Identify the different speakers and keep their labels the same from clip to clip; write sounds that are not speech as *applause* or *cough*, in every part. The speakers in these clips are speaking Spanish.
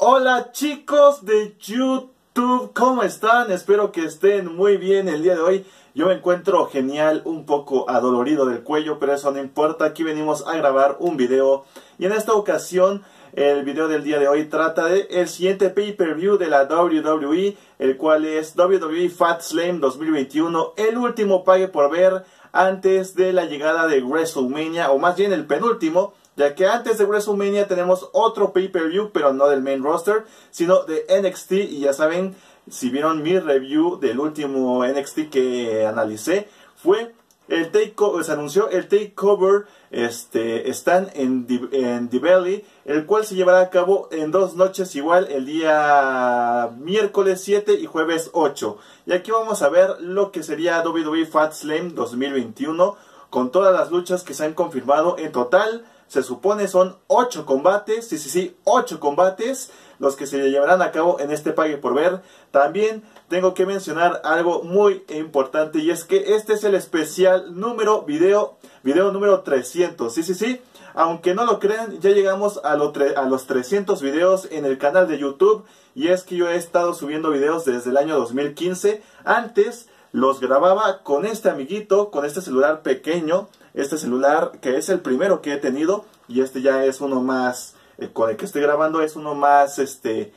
Speaker 1: Hola chicos de YouTube, ¿cómo están? Espero que estén muy bien el día de hoy. Yo me encuentro genial, un poco adolorido del cuello, pero eso no importa. Aquí venimos a grabar un video y en esta ocasión el video del día de hoy trata de el siguiente pay-per-view de la WWE, el cual es WWE Fat Slam 2021, el último pague por ver antes de la llegada de WrestleMania, o más bien el penúltimo, ya que antes de WrestleMania tenemos otro pay-per-view, pero no del main roster, sino de NXT, y ya saben, si vieron mi review del último NXT que analicé, fue el takeover, se anunció el takeover este, en, en The Valley, el cual se llevará a cabo en dos noches igual, el día miércoles 7 y jueves 8. Y aquí vamos a ver lo que sería WWE Fat Slam 2021, con todas las luchas que se han confirmado en total se supone son 8 combates, sí, sí, sí, 8 combates los que se llevarán a cabo en este pague por ver. También tengo que mencionar algo muy importante y es que este es el especial número video, video número 300, sí, sí, sí. Aunque no lo crean, ya llegamos a, a, los 300 videos en el canal de YouTube y es que yo he estado subiendo videos desde el año 2015. Antes los grababa con este amiguito, con este celular pequeño este celular, que es el primero que he tenido, y este ya es uno más, eh, con el que estoy grabando, es uno más, este,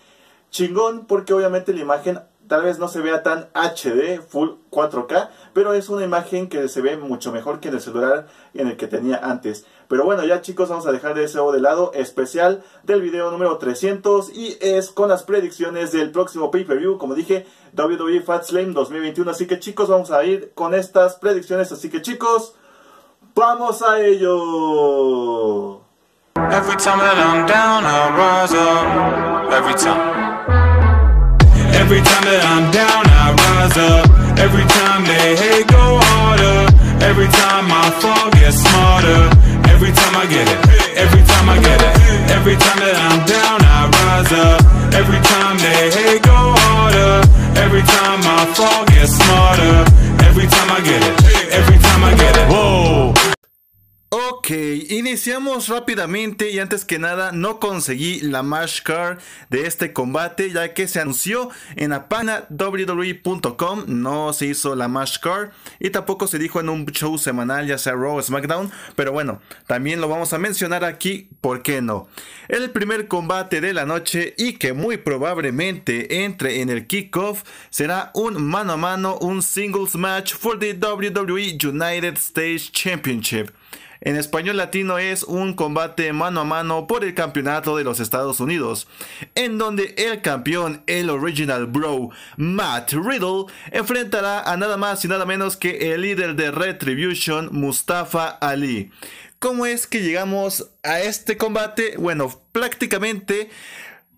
Speaker 1: chingón, porque obviamente la imagen tal vez no se vea tan HD, full 4K, pero es una imagen que se ve mucho mejor que en el celular en el que tenía antes. Pero bueno, ya chicos, vamos a dejar de eso de lado especial del video número 300 y es con las predicciones del próximo pay-per-view, como dije, WWE Fat Slam 2021. Así que chicos, vamos a ir con estas predicciones, así que chicos, ¡Vamos a ello! Every time that I'm down, I rise up. Every time. Every time that I'm down, I rise up. Every time they hate, go harder. Every time I fall, get smarter. Every time I get it, every time I get it. Every time that I'm down, I rise up. Every time they hate, go harder. Every time I fall, get smarter. Every time I get it, every time I get it. Whoa. Ok, iniciamos rápidamente y antes que nada no conseguí la match card de este combate ya que se anunció en la e no se hizo la match card y tampoco se dijo en un show semanal ya sea Raw o SmackDown, pero bueno, también lo vamos a mencionar aquí, ¿por qué no? El primer combate de la noche y que muy probablemente entre en el kickoff será un mano a mano, un singles match for the WWE United States Championship. En español latino es un combate mano a mano por el campeonato de los Estados Unidos, en donde el campeón, el original bro Matt Riddle, enfrentará a nada más y nada menos que el líder de Retribution, Mustafa Ali. ¿Cómo es que llegamos a este combate? Bueno, prácticamente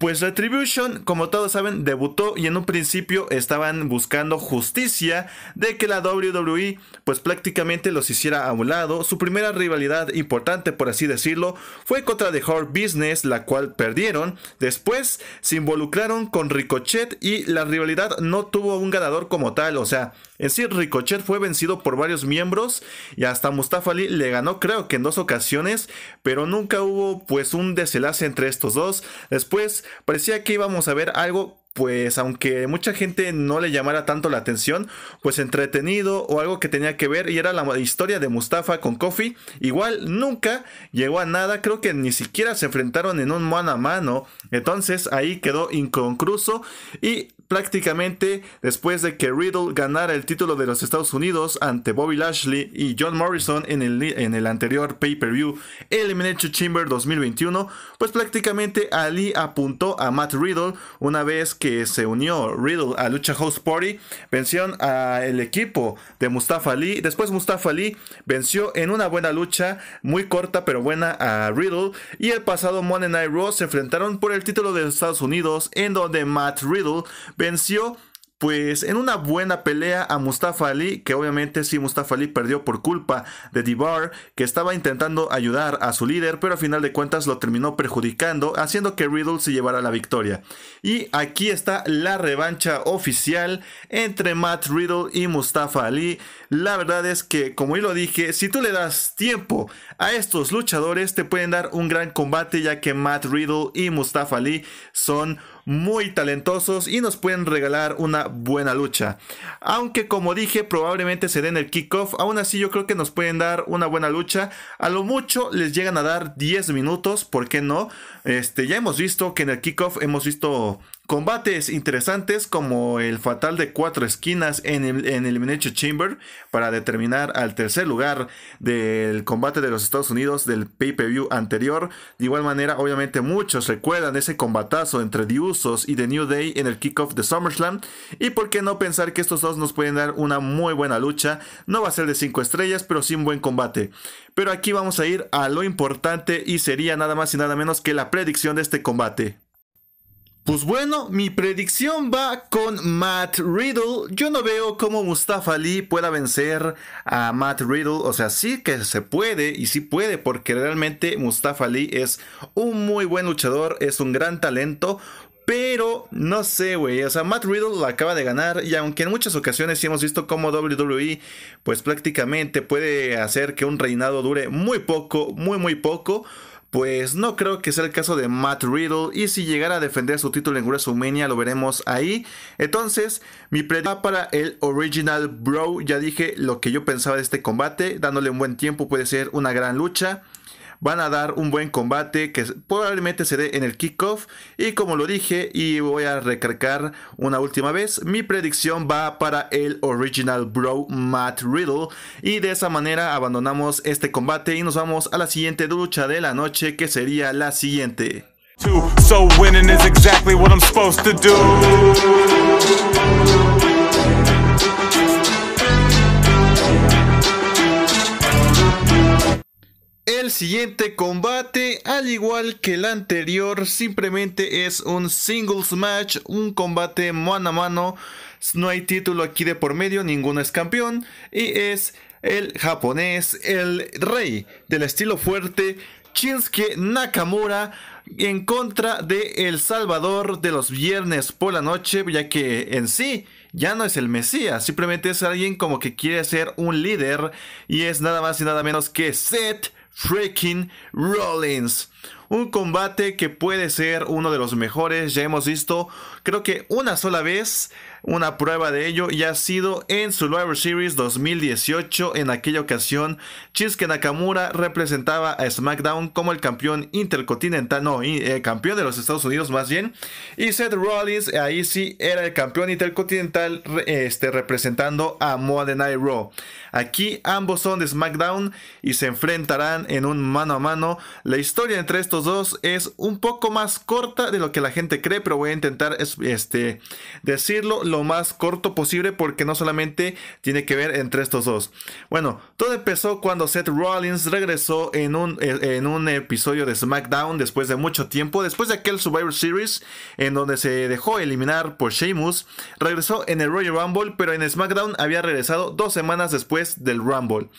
Speaker 1: pues Retribution, como todos saben, debutó y en un principio estaban buscando justicia de que la WWE pues prácticamente los hiciera a un lado. Su primera rivalidad importante, por así decirlo, fue contra The Hard Business, la cual perdieron. Después se involucraron con Ricochet y la rivalidad no tuvo un ganador como tal, o sea, en sí, Ricochet fue vencido por varios miembros y hasta Mustafa Ali le ganó creo que en dos ocasiones, pero nunca hubo pues un desenlace entre estos dos. Después parecía que íbamos a ver algo pues aunque mucha gente no le llamara tanto la atención, pues entretenido o algo que tenía que ver y era la historia de Mustafa con Kofi, igual nunca llegó a nada, creo que ni siquiera se enfrentaron en un mano a mano, entonces ahí quedó inconcluso y prácticamente después de que Riddle ganara el título de los Estados Unidos ante Bobby Lashley y John Morrison en el, en el anterior pay-per-view Elimination Chamber 2021, pues prácticamente Ali apuntó a Matt Riddle una vez que se unió Riddle a Lucha House Party, a al equipo de Mustafa Ali, después Mustafa Ali venció en una buena lucha, muy corta pero buena a Riddle y el pasado Monday Night Raw se enfrentaron por el título de los Estados Unidos en donde Matt Riddle venció pues en una buena pelea a Mustafa Ali, que obviamente sí Mustafa Ali perdió por culpa de Debar que estaba intentando ayudar a su líder, pero a final de cuentas lo terminó perjudicando, haciendo que Riddle se llevara la victoria. Y aquí está la revancha oficial entre Matt Riddle y Mustafa Ali. La verdad es que, como yo lo dije, si tú le das tiempo a estos luchadores te pueden dar un gran combate ya que Matt Riddle y Mustafa Lee son muy talentosos y nos pueden regalar una buena lucha. Aunque como dije probablemente se den el kickoff, aún así yo creo que nos pueden dar una buena lucha. A lo mucho les llegan a dar 10 minutos, ¿por qué no? Este, ya hemos visto que en el kickoff hemos visto Combates interesantes como el fatal de cuatro esquinas en, el, Chamber para determinar al tercer lugar del combate de los Estados Unidos del pay-per-view anterior. De igual manera, obviamente muchos recuerdan ese combatazo entre Usos y The New Day en el kickoff de SummerSlam. Y por qué no pensar que estos dos nos pueden dar una muy buena lucha. No va a ser de 5 estrellas, pero sí un buen combate. Pero aquí vamos a ir a lo importante y sería nada más y nada menos que la predicción de este combate. Pues bueno, mi predicción va con Matt Riddle. Yo no veo cómo Mustafa Lee pueda vencer a Matt Riddle. O sea, sí que se puede y sí puede porque realmente Mustafa Lee es un muy buen luchador, es un gran talento. Pero no sé, güey. O sea, Matt Riddle lo acaba de ganar. Y aunque en muchas ocasiones sí hemos visto cómo WWE, pues prácticamente puede hacer que un reinado dure muy poco, muy, muy poco. Pues no creo que sea el caso de Matt Riddle y si llegara a defender su título en WrestleMania lo veremos ahí. Entonces, mi predicción para el Original Bro, ya dije lo que yo pensaba de este combate, dándole un buen tiempo puede ser una gran lucha van a dar un buen combate que probablemente se dé en el kickoff. Y como lo dije y voy a recargar una última vez, mi predicción va para el Original Bro Matt Riddle. Y de esa manera abandonamos este combate y nos vamos a la siguiente lucha de la noche que sería la siguiente. El siguiente combate, al igual que el anterior, simplemente es un singles match, un combate mano a mano. No hay título aquí de por medio, ninguno es campeón. Y es el japonés, el rey del estilo fuerte, Shinsuke Nakamura en contra de El Salvador de los viernes por la noche, ya que en sí ya no es el Mesías, simplemente es alguien como que quiere ser un líder y es nada más y nada menos que Seth freaking Rollins. Un combate que puede ser uno de los mejores, ya hemos visto creo que una sola vez una prueba de ello ya ha sido en su Survivor Series 2018. En aquella ocasión, Chisuke Nakamura representaba a SmackDown como el campeón intercontinental, no, eh, campeón de los Estados Unidos más bien. Y Seth Rollins, ahí sí, era el campeón intercontinental este, representando a Monday Night Raw. Aquí ambos son de SmackDown y se enfrentarán en un mano a mano. La historia entre estos dos es un poco más corta de lo que la gente cree, pero voy a intentar este, decirlo lo más corto posible porque no solamente tiene que ver entre estos dos. Bueno, todo empezó cuando Seth Rollins regresó en un, eh, en un episodio de SmackDown después de mucho tiempo, después de aquel Survivor Series en donde se dejó eliminar por Sheamus, regresó en el Royal Rumble, pero en SmackDown había regresado dos semanas después del Rumble.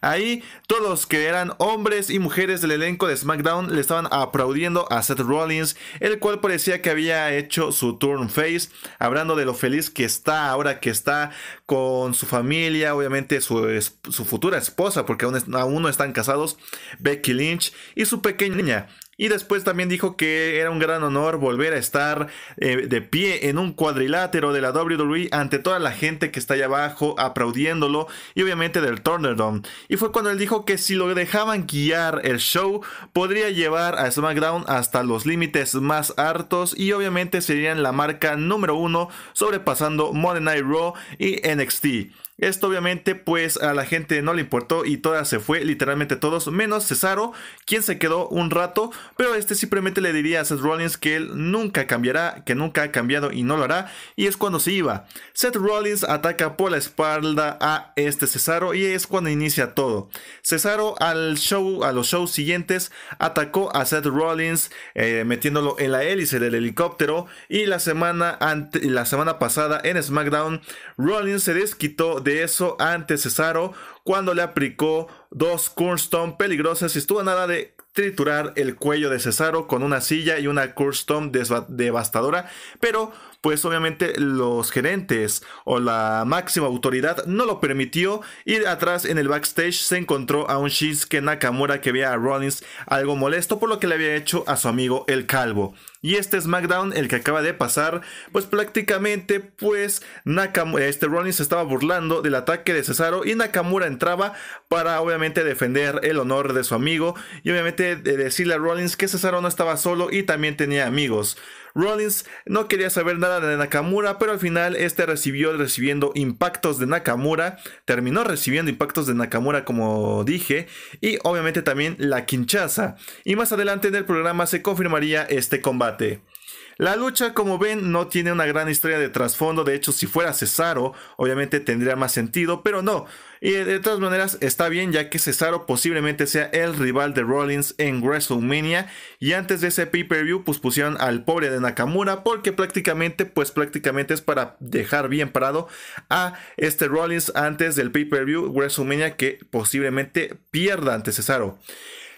Speaker 1: Ahí todos los que eran hombres y mujeres del elenco de SmackDown le estaban aplaudiendo a Seth Rollins, el cual parecía que había hecho su turn face, hablando de lo feliz que está ahora, que está con su familia, obviamente su, su futura esposa, porque aún, aún no están casados, Becky Lynch y su pequeña niña, y después también dijo que era un gran honor volver a estar eh, de pie en un cuadrilátero de la WWE ante toda la gente que está ahí abajo aplaudiéndolo y obviamente del Thunderdome. Y fue cuando él dijo que si lo dejaban guiar el show podría llevar a SmackDown hasta los límites más hartos y obviamente serían la marca número uno sobrepasando Monday Night Raw y NXT. Esto obviamente pues a la gente no le importó y toda se fue, literalmente todos, menos Cesaro, quien se quedó un rato, pero este simplemente le diría a Seth Rollins que él nunca cambiará, que nunca ha cambiado y no lo hará, y es cuando se iba. Seth Rollins ataca por la espalda a este Cesaro y es cuando inicia todo. Cesaro al show, a los shows siguientes, atacó a Seth Rollins eh, metiéndolo en la hélice del helicóptero y la semana, ante, la semana pasada en SmackDown, Rollins se desquitó de eso ante Cesaro cuando le aplicó dos Curstone peligrosas y estuvo nada de triturar el cuello de Cesaro con una silla y una Curstone devastadora, pero pues obviamente los gerentes o la máxima autoridad no lo permitió y atrás en el backstage se encontró a un Shinsuke Nakamura que veía a Rollins algo molesto por lo que le había hecho a su amigo el calvo. Y este SmackDown, el que acaba de pasar, pues prácticamente, pues Nakamura, este se estaba burlando del ataque de Cesaro y Nakamura entraba para obviamente defender el honor de su amigo y obviamente decirle a Rollins que Cesaro no estaba solo y también tenía amigos. Rollins no quería saber nada de Nakamura, pero al final este recibió recibiendo impactos de Nakamura, terminó recibiendo impactos de Nakamura como dije, y obviamente también la quinchaza. Y más adelante en el programa se confirmaría este combate. La lucha, como ven, no tiene una gran historia de trasfondo. De hecho, si fuera Cesaro, obviamente tendría más sentido, pero no. Y eh, de todas maneras, está bien, ya que Cesaro posiblemente sea el rival de Rollins en WrestleMania. Y antes de ese pay-per-view, pues pusieron al pobre de Nakamura, porque prácticamente, pues prácticamente es para dejar bien parado a este Rollins antes del pay-per-view WrestleMania que posiblemente pierda ante Cesaro.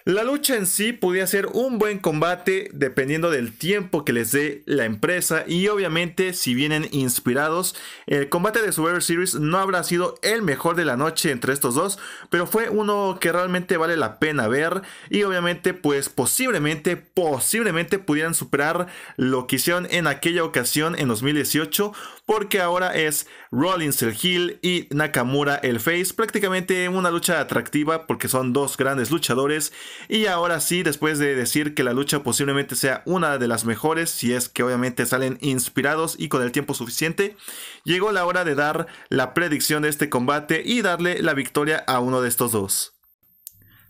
Speaker 1: La lucha en sí podía ser un buen combate dependiendo del tiempo que les dé la empresa y obviamente si vienen inspirados, el combate de super Series no habrá sido el mejor de la noche entre estos dos, pero fue uno que realmente vale la pena ver y obviamente pues posiblemente, posiblemente pudieran superar lo que hicieron en aquella ocasión en 2018 porque ahora es Rollins el Hill y Nakamura el face, prácticamente una lucha atractiva porque son dos grandes luchadores y ahora sí, después de decir que la lucha posiblemente sea una de las mejores, si es que obviamente salen inspirados y con el tiempo suficiente, llegó la hora de dar la predicción de este combate y darle la victoria a uno de estos dos.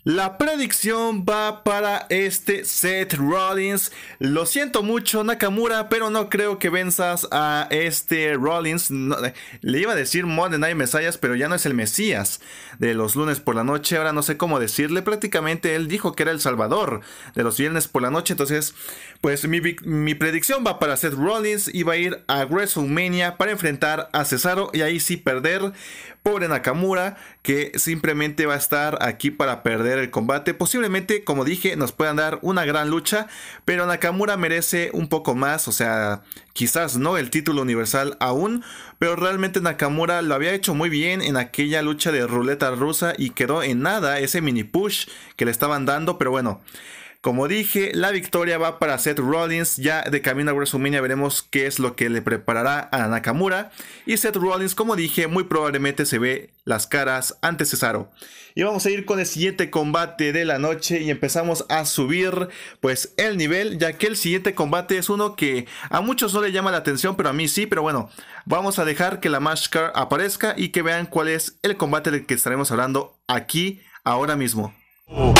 Speaker 1: La predicción va para este Seth Rollins. Lo siento mucho, Nakamura, pero no creo que venzas a este Rollins. le iba a decir Modern Night Messiah, pero ya no es el Mesías de los lunes por la noche. Ahora no sé cómo decirle. Prácticamente él dijo que era el Salvador de los viernes por la noche. Entonces, pues mi, mi predicción va para Seth Rollins y va a ir a WrestleMania para enfrentar a Cesaro y ahí sí perder. Pobre Nakamura, que simplemente va a estar aquí para perder el combate. Posiblemente, como dije, nos puedan dar una gran lucha, pero Nakamura merece un poco más, o sea, quizás no el título universal aún, pero realmente Nakamura lo había hecho muy bien en aquella lucha de ruleta rusa y quedó en nada ese mini push que le estaban dando, pero bueno. Como dije, la victoria va para Seth Rollins. Ya de camino a WrestleMania veremos qué es lo que le preparará a Nakamura. Y Seth Rollins, como dije, muy probablemente se ve las caras ante Cesaro. Y vamos a ir con el siguiente combate de la noche y empezamos a subir pues el nivel, ya que el siguiente combate es uno que a muchos no le llama la atención, pero a mí sí, pero bueno, vamos a dejar que la Mashcar aparezca y que vean cuál es el combate del que estaremos hablando aquí ahora mismo. Muy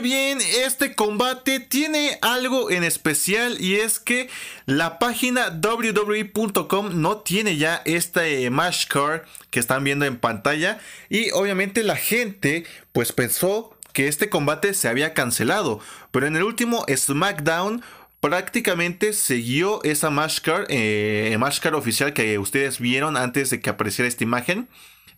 Speaker 1: bien, este combate tiene algo en especial y es que la página www.com e no tiene ya este match card que están viendo en pantalla y obviamente la gente pues pensó que este combate se había cancelado, pero en el último SmackDown prácticamente siguió esa máscara, eh, oficial que ustedes vieron antes de que apareciera esta imagen,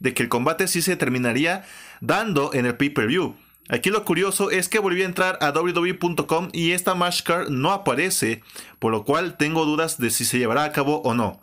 Speaker 1: de que el combate sí se terminaría dando en el pay-per-view. Aquí lo curioso es que volví a entrar a www.com e y esta máscara no aparece, por lo cual tengo dudas de si se llevará a cabo o no.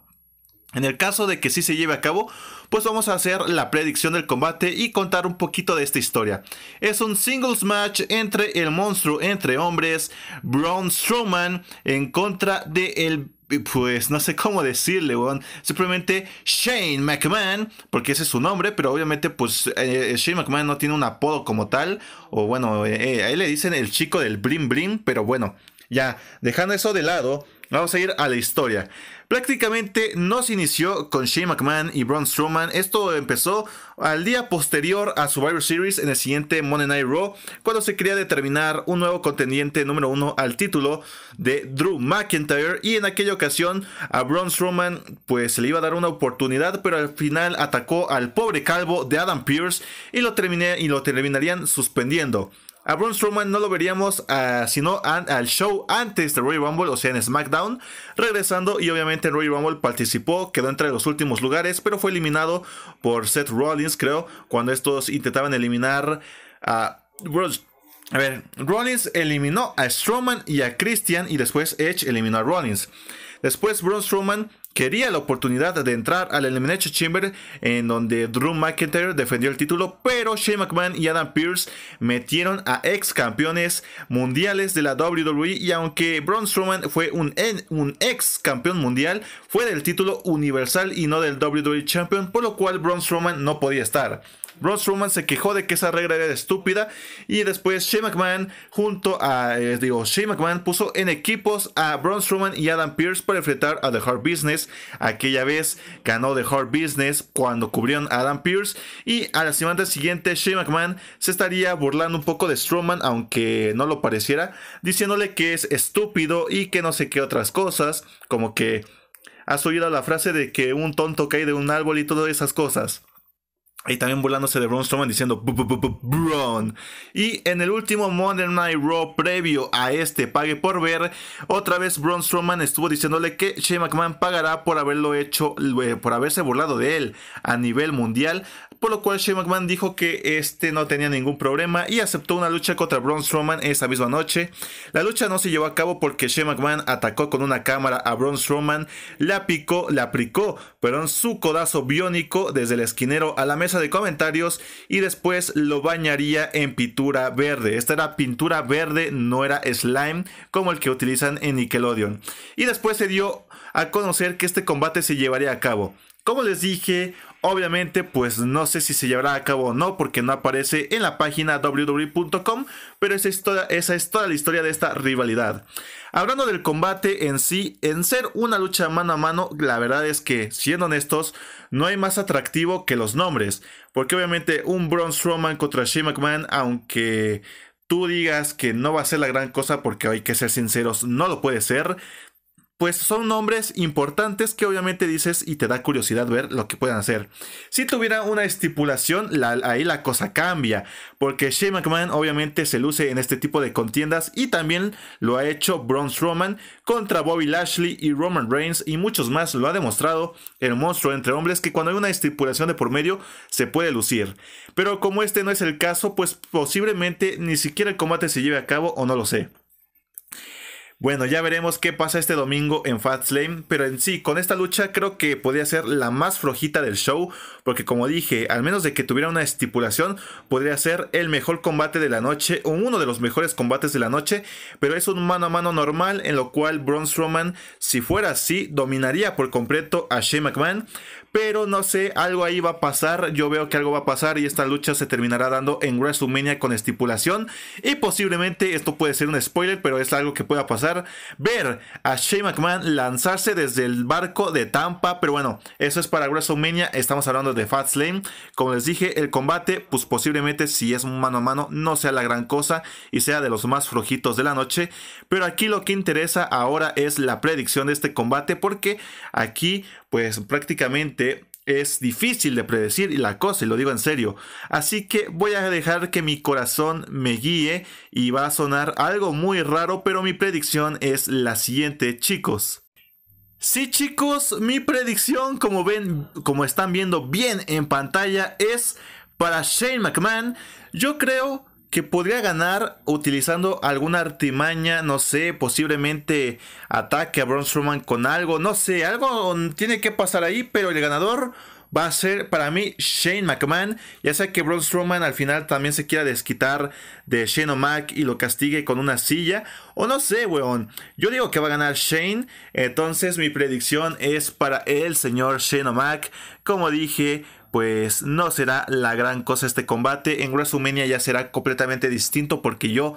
Speaker 1: En el caso de que sí se lleve a cabo, pues vamos a hacer la predicción del combate y contar un poquito de esta historia. Es un singles match entre el monstruo entre hombres, Braun Strowman, en contra de el pues no sé cómo decirle, Simplemente Shane McMahon, porque ese es su nombre, pero obviamente pues eh, eh, Shane McMahon no tiene un apodo como tal, o bueno, eh, ahí le dicen el chico del brim brim, pero bueno, ya, dejando eso de lado, vamos a ir a la historia prácticamente no se inició con Shane McMahon y Braun Strowman. Esto empezó al día posterior a Survivor Series en el siguiente Monday Night Raw, cuando se quería determinar un nuevo contendiente número uno al título de Drew McIntyre. Y en aquella ocasión a Braun Strowman pues se le iba a dar una oportunidad, pero al final atacó al pobre calvo de Adam Pierce y lo, y lo terminarían suspendiendo. A Braun Strowman no lo veríamos ah, sino al show antes de Royal Rumble, o sea en SmackDown, regresando y obviamente en Royal Rumble participó, quedó entre los últimos lugares, pero fue eliminado por Seth Rollins, creo, cuando estos intentaban eliminar a... a ver, Rollins eliminó a Strowman y a Christian y después Edge eliminó a Rollins. Después Braun Strowman quería la oportunidad de entrar al Elimination Chamber en donde Drew McIntyre defendió el título, pero Shane McMahon y Adam Pearce metieron a ex campeones mundiales de la WWE y aunque Braun Strowman fue un, un ex campeón mundial, fue del título universal y no del WWE Champion, por lo cual Braun Strowman no podía estar. Braun Strowman se quejó de que esa regla era estúpida y después Shane McMahon junto a, eh, digo, Shane McMahon puso en equipos a Braun Strowman y Adam Pierce para enfrentar a The Hard Business. Aquella vez ganó The Hard Business cuando cubrieron a Adam Pierce y a la semana siguiente Shane McMahon se estaría burlando un poco de Strowman, aunque no lo pareciera, diciéndole que es estúpido y que no sé qué otras cosas, como que has oído la frase de que un tonto cae de un árbol y todas esas cosas. Y también burlándose de Braun Strowman diciendo Y en el último Modern Night Raw previo a este pague por ver, otra vez Braun Strowman estuvo diciéndole que Shane McMahon pagará por haberlo hecho, eh, por haberse burlado de él a nivel mundial por lo cual Shane McMahon dijo que este no tenía ningún problema y aceptó una lucha contra Braun Strowman esa misma noche. La lucha no se llevó a cabo porque Shane McMahon atacó con una cámara a Braun Strowman, la picó, la aplicó, en su codazo biónico desde el esquinero a la mesa de comentarios y después lo bañaría en pintura verde. Esta era pintura verde, no era slime como el que utilizan en Nickelodeon. Y después se dio a conocer que este combate se llevaría a cabo. Como les dije, Obviamente, pues no sé si se llevará a cabo o no, porque no aparece en la página www.com, pero esa, esa es toda la historia de esta rivalidad. Hablando del combate en sí, en ser una lucha mano a mano, la verdad es que, siendo honestos, no hay más atractivo que los nombres, porque obviamente un Braun Strowman contra Shane McMahon, aunque tú digas que no va a ser la gran cosa, porque hay que ser sinceros, no lo puede ser pues son nombres importantes que obviamente dices y te da curiosidad ver lo que puedan hacer. Si tuviera una estipulación, ahí la cosa cambia, porque Shane McMahon obviamente se luce en este tipo de contiendas y también lo ha hecho Braun Strowman contra Bobby Lashley y Roman Reigns y muchos más lo ha demostrado el monstruo entre hombres que cuando hay una estipulación de por medio se puede lucir. Pero como este no es el caso, pues posiblemente ni siquiera el combate se lleve a cabo o no lo sé. Bueno, ya veremos qué pasa este domingo en Fat Slam, pero en sí, con esta lucha creo que podría ser la más flojita del show, porque como dije, al menos de que tuviera una estipulación, podría ser el mejor combate de la noche, o uno de los mejores combates de la noche, pero es un mano a mano normal, en lo cual Braun Strowman, si fuera así, dominaría por completo a Shane McMahon, pero no sé, algo ahí va a pasar. Yo veo que algo va a pasar y esta lucha se terminará dando en WrestleMania con estipulación. Y posiblemente, esto puede ser un spoiler, pero es algo que pueda pasar. Ver a Shane McMahon lanzarse desde el barco de Tampa. Pero bueno, eso es para WrestleMania. Estamos hablando de Fat Slam Como les dije, el combate, pues posiblemente si es mano a mano, no sea la gran cosa y sea de los más flojitos de la noche. Pero aquí lo que interesa ahora es la predicción de este combate. Porque aquí, pues prácticamente es difícil de predecir la cosa, y lo digo en serio. Así que voy a dejar que mi corazón me guíe y va a sonar algo muy raro, pero mi predicción es la siguiente, chicos. Si chicos, mi predicción como ven, como están viendo bien en pantalla es para Shane McMahon. Yo creo que podría ganar utilizando alguna artimaña, no sé, posiblemente ataque a Braun Strowman con algo, no sé, algo tiene que pasar ahí, pero el ganador va a ser para mí Shane McMahon. Ya sea que Braun Strowman al final también se quiera desquitar de Shane O'Mac y lo castigue con una silla. O no sé, weón. Yo digo que va a ganar Shane. Entonces mi predicción es para el señor Shane O'Mac. Como dije, pues no será la gran cosa este combate. En WrestleMania ya será completamente distinto porque yo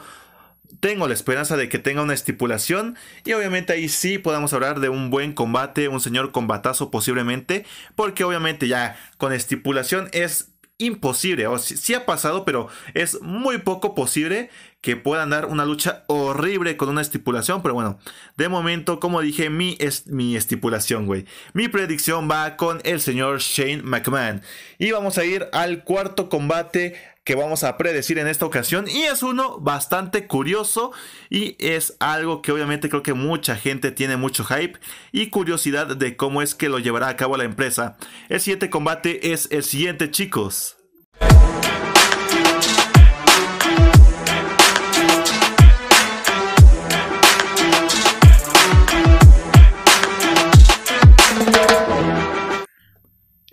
Speaker 1: tengo la esperanza de que tenga una estipulación y obviamente ahí sí podamos hablar de un buen combate, un señor combatazo posiblemente, porque obviamente ya con estipulación es imposible, o si ha pasado, pero es muy poco posible que puedan dar una lucha horrible con una estipulación, pero bueno, de momento, como dije, mi, es, mi estipulación, güey. Mi predicción va con el señor Shane McMahon. Y vamos a ir al cuarto combate que vamos a predecir en esta ocasión y es uno bastante curioso y es algo que obviamente creo que mucha gente tiene mucho hype y curiosidad de cómo es que lo llevará a cabo la empresa. El siguiente combate es el siguiente chicos.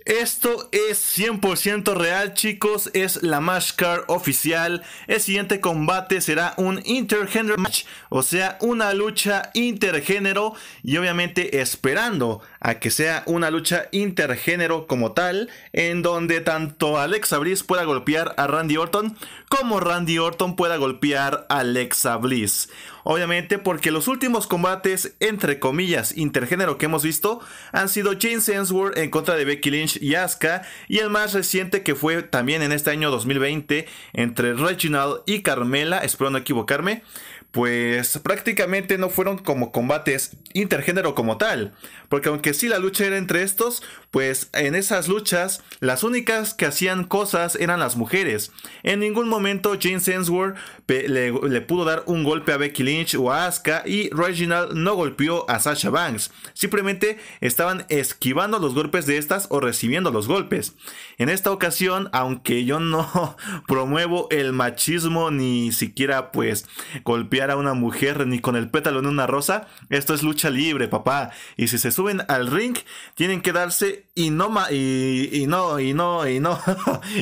Speaker 1: Esto es 100% real chicos, es la card oficial. El siguiente combate será un intergender match, o sea, una lucha intergénero y obviamente esperando a que sea una lucha intergénero como tal, en donde tanto Alexa Bliss pueda golpear a Randy Orton como Randy Orton pueda golpear a Alexa Bliss. Obviamente porque los últimos combates, entre comillas, intergénero que hemos visto han sido James Ensworth en contra de Becky Lynch y Asuka y el más reciente que fue también en este año 2020 entre Reginald y Carmela, espero no equivocarme, pues prácticamente no fueron como combates intergénero como tal, porque aunque sí la lucha era entre estos, pues en esas luchas las únicas que hacían cosas eran las mujeres. En ningún momento James Sensworth le, le, pudo dar un golpe a Becky Lynch o a Asuka y Reginald no golpeó a Sasha Banks. Simplemente estaban esquivando los golpes de estas o recibiendo los golpes. En esta ocasión, aunque yo no *laughs* promuevo el machismo ni siquiera pues golpear a una mujer ni con el pétalo en una rosa, esto es lucha libre, papá. Y si se suben al ring, tienen que darse y no y, no y no y *laughs* no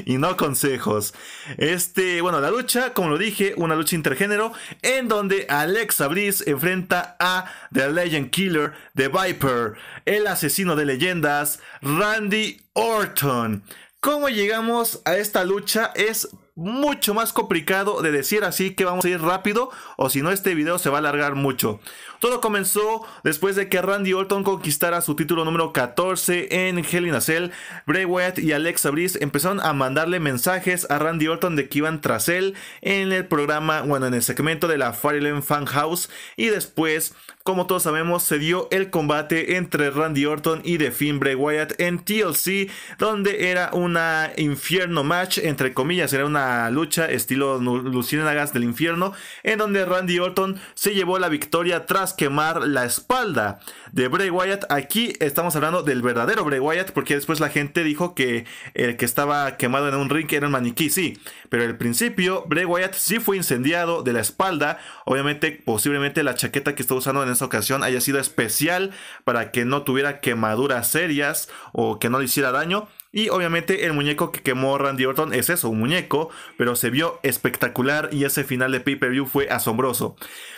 Speaker 1: y no consejos. Este, bueno, la lucha, como lo dije, una lucha intergénero en donde Alexa Bliss enfrenta a The Legend Killer, The Viper, el asesino de leyendas, Randy Orton. ¿Cómo llegamos a esta lucha? Es mucho más complicado de decir, así que vamos a ir rápido o si no este video se va a alargar mucho. Todo comenzó después de que Randy Orton conquistara su título número 14 en Hell in a Cell. Bray Wyatt y Alexa Bliss empezaron a mandarle mensajes a Randy Orton de que iban tras él en el programa, bueno, en el segmento de la Fireland Fan House y después, como todos sabemos, se dio el combate entre Randy Orton y The Finn Bray Wyatt en TLC, donde era una infierno match entre comillas, era una lucha estilo Luciénagas del Infierno, en donde Randy Orton se llevó la victoria tras quemar la espalda de Bray Wyatt. Aquí estamos hablando del verdadero Bray Wyatt, porque después la gente dijo que el que estaba quemado en un ring era un maniquí, sí, pero al principio Bray Wyatt sí fue incendiado de la espalda. Obviamente, posiblemente la chaqueta que está usando en esta ocasión haya sido especial para que no tuviera quemaduras serias o que no le hiciera daño. Y obviamente el muñeco que quemó Randy Orton es eso, un muñeco, pero se vio espectacular y ese final de pay-per-view fue asombroso.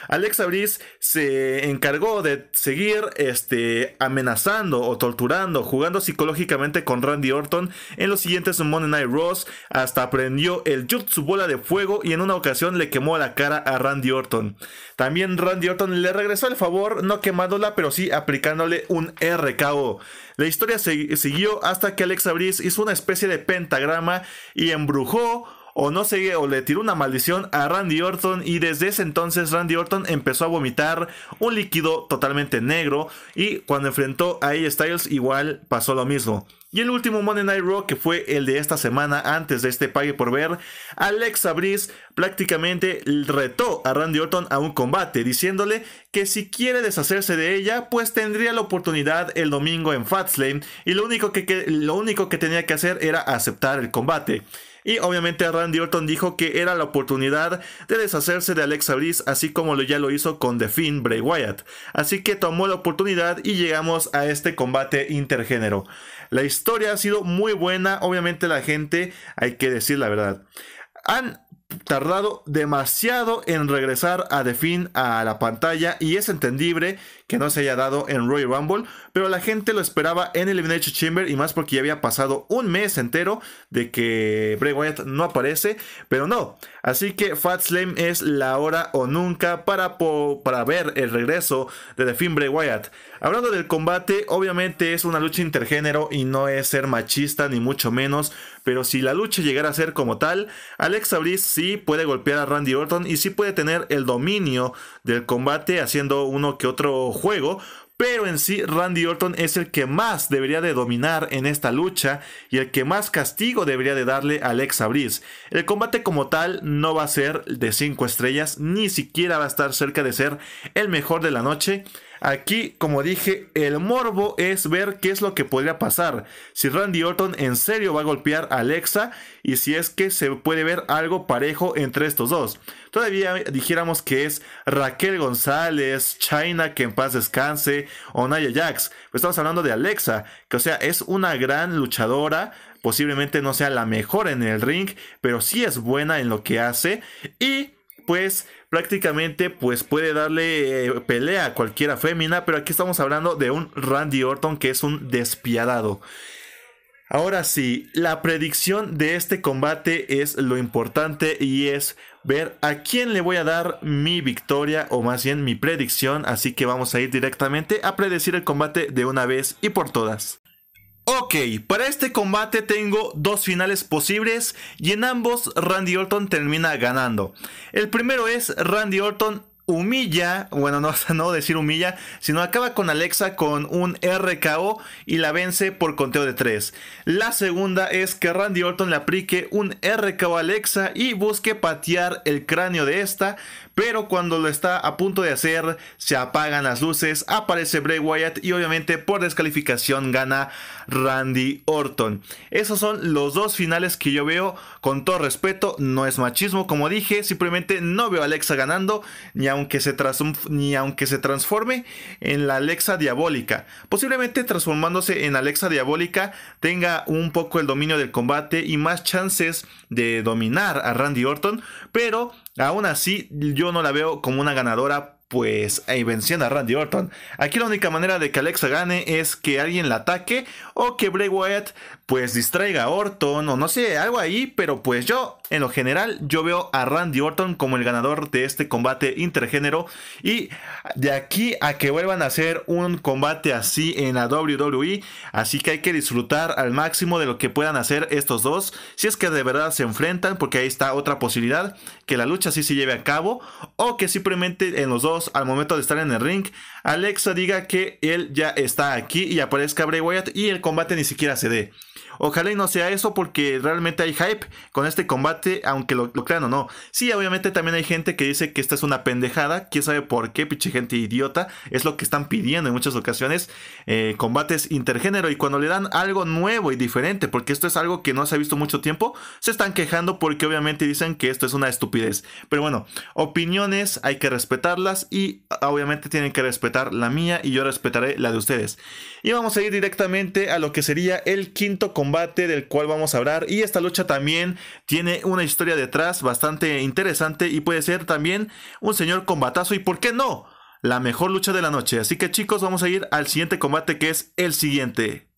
Speaker 1: Alex Abris se encargó de seguir este, amenazando o torturando, jugando psicológicamente con Randy Orton en los siguientes Monday Night Raws, hasta prendió el Jutsu bola de fuego y en una ocasión le quemó la cara a Randy Orton. También Randy Orton le regresó el favor, no quemándola, pero sí aplicándole un RKO. La historia siguió hasta que Alexa Bliss hizo una especie de pentagrama y embrujó o no sé, o le tiró una maldición a Randy Orton y desde ese entonces Randy Orton empezó a vomitar un líquido totalmente negro y cuando enfrentó a AJ Styles igual pasó lo mismo. Y el último Monday Night Raw, que fue el de esta semana antes de este pague por ver, Alexa Bliss prácticamente retó a Randy Orton a un combate, diciéndole que si quiere deshacerse de ella, pues tendría la oportunidad el domingo en Fatslane y lo único que, lo único que tenía que hacer era aceptar el combate. Y obviamente Randy Orton dijo que era la oportunidad de deshacerse de Alexa Bliss, así como ya lo hizo con The Finn Bray Wyatt. Así que tomó la oportunidad y llegamos a este combate intergénero. La historia ha sido muy buena, obviamente la gente, hay que decir la verdad. Han tardado demasiado en regresar a The a la pantalla y es entendible que no se haya dado en Royal Rumble, pero la gente lo esperaba en Elimination Chamber y más porque ya había pasado un mes entero de que Bray Wyatt no aparece, pero no. Así que Fat Slam es la hora o nunca para, para ver el regreso de The Finn Bray Wyatt. Hablando del combate, obviamente es una lucha intergénero y no es ser machista ni mucho menos, pero si la lucha llegara a ser como tal, Alex Bliss sí puede golpear a Randy Orton y sí puede tener el dominio del combate haciendo uno que otro juego, pero en sí Randy Orton es el que más debería de dominar en esta lucha y el que más castigo debería de darle a Alexa Bliss. El combate como tal no va a ser de 5 estrellas, ni siquiera va a estar cerca de ser el mejor de la noche, Aquí, como dije, el morbo es ver qué es lo que podría pasar. Si Randy Orton en serio va a golpear a Alexa y si es que se puede ver algo parejo entre estos dos. Todavía dijéramos que es Raquel González, China, que en paz descanse, o Naya Jax. Pero pues estamos hablando de Alexa, que o sea, es una gran luchadora, posiblemente no sea la mejor en el ring, pero sí es buena en lo que hace. Y pues prácticamente pues puede darle eh, pelea a cualquiera fémina, pero aquí estamos hablando de un Randy Orton que es un despiadado. Ahora sí, la predicción de este combate es lo importante y es ver a quién le voy a dar mi victoria o más bien mi predicción, así que vamos a ir directamente a predecir el combate de una vez y por todas. Ok, para este combate tengo dos finales posibles y en ambos Randy Orton termina ganando. El primero es Randy Orton humilla, bueno, no, *laughs* no decir humilla, sino acaba con Alexa con un RKO y la vence por conteo de 3. La segunda es que Randy Orton le aplique un RKO a Alexa y busque patear el cráneo de esta, pero cuando lo está a punto de hacer, se apagan las luces, aparece Bray Wyatt y obviamente por descalificación gana Randy Orton. Esos son los dos finales que yo veo, con todo respeto, no es machismo, como dije, simplemente no veo a Alexa ganando, ni aunque se, ni aunque se transforme en la Alexa diabólica. Posiblemente transformándose en Alexa diabólica tenga un poco el dominio del combate y más chances de dominar a Randy Orton, pero Aún así, yo no la veo como una ganadora pues ahí venciendo a Randy Orton. Aquí la única manera de que Alexa gane es que alguien la ataque o que Bray Wyatt pues distraiga a Orton o no sé, algo ahí, pero pues yo en lo general yo veo a Randy Orton como el ganador de este combate intergénero y de aquí a que vuelvan a hacer un combate así en la WWE, así que hay que disfrutar al máximo de lo que puedan hacer estos dos, si es que de verdad se enfrentan, porque ahí está otra posibilidad, que la lucha sí se lleve a cabo o que simplemente en los dos al momento de estar en el ring, Alexa diga que él ya está aquí y aparezca Bray Wyatt y el combate ni siquiera se dé. Ojalá y no sea eso porque realmente hay hype con este combate, aunque lo, crean o no. Sí, obviamente también hay gente que dice que esta es una pendejada. ¿Quién sabe por qué? Pinche gente idiota. Es lo que están pidiendo en muchas ocasiones. Eh, combates intergénero. Y cuando le dan algo nuevo y diferente, porque esto es algo que no se ha visto mucho tiempo, se están quejando porque obviamente dicen que esto es una estupidez. Pero bueno, opiniones hay que respetarlas y ah, obviamente tienen que respetar la mía y yo respetaré la de ustedes. Y vamos a ir directamente a lo que sería el quinto combate combate del cual vamos a hablar y esta lucha también tiene una historia detrás bastante interesante y puede ser también un señor combatazo y por qué no, la mejor lucha de la noche. Así que chicos, vamos a ir al siguiente combate que es el siguiente.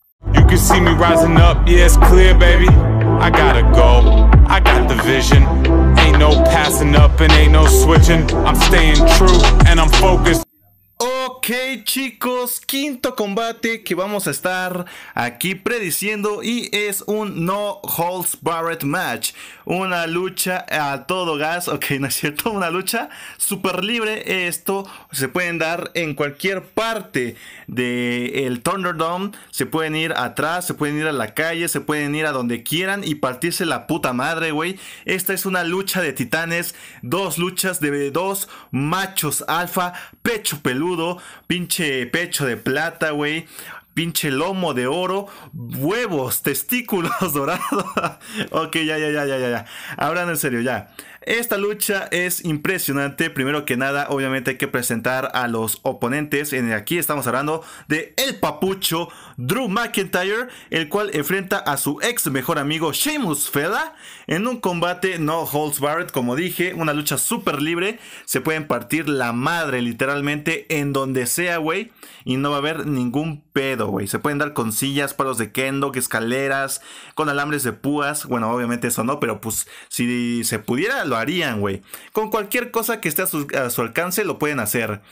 Speaker 1: Ok chicos, quinto combate que vamos a estar aquí prediciendo y es un no holds barred match, una lucha a todo gas, ok, no es cierto, una lucha super libre, esto se pueden dar en cualquier parte del el Thunderdome, se pueden ir atrás, se pueden ir a la calle, se pueden ir a donde quieran y partirse la puta madre, güey, esta es una lucha de titanes, dos luchas de dos machos alfa, pecho peludo, pinche pecho de plata, güey pinche lomo de oro, huevos, testículos *laughs* dorados. ok, ya, ya, ya, ya, ya, ya. ahora en serio, ya. Esta lucha es impresionante. Primero que nada, obviamente hay que presentar a los oponentes. Aquí estamos hablando de el papucho Drew McIntyre, el cual enfrenta a su ex mejor amigo Seamus Fela en un combate no holds barred, como dije, una lucha súper libre. Se pueden partir la madre literalmente en donde sea, güey, y no va a haber ningún pedo, güey. Se pueden dar con sillas, palos de kendo, escaleras, con alambres de púas. Bueno, obviamente eso no, pero pues si se pudiera lo harían, güey. Con cualquier cosa que esté a su, alcance lo pueden hacer.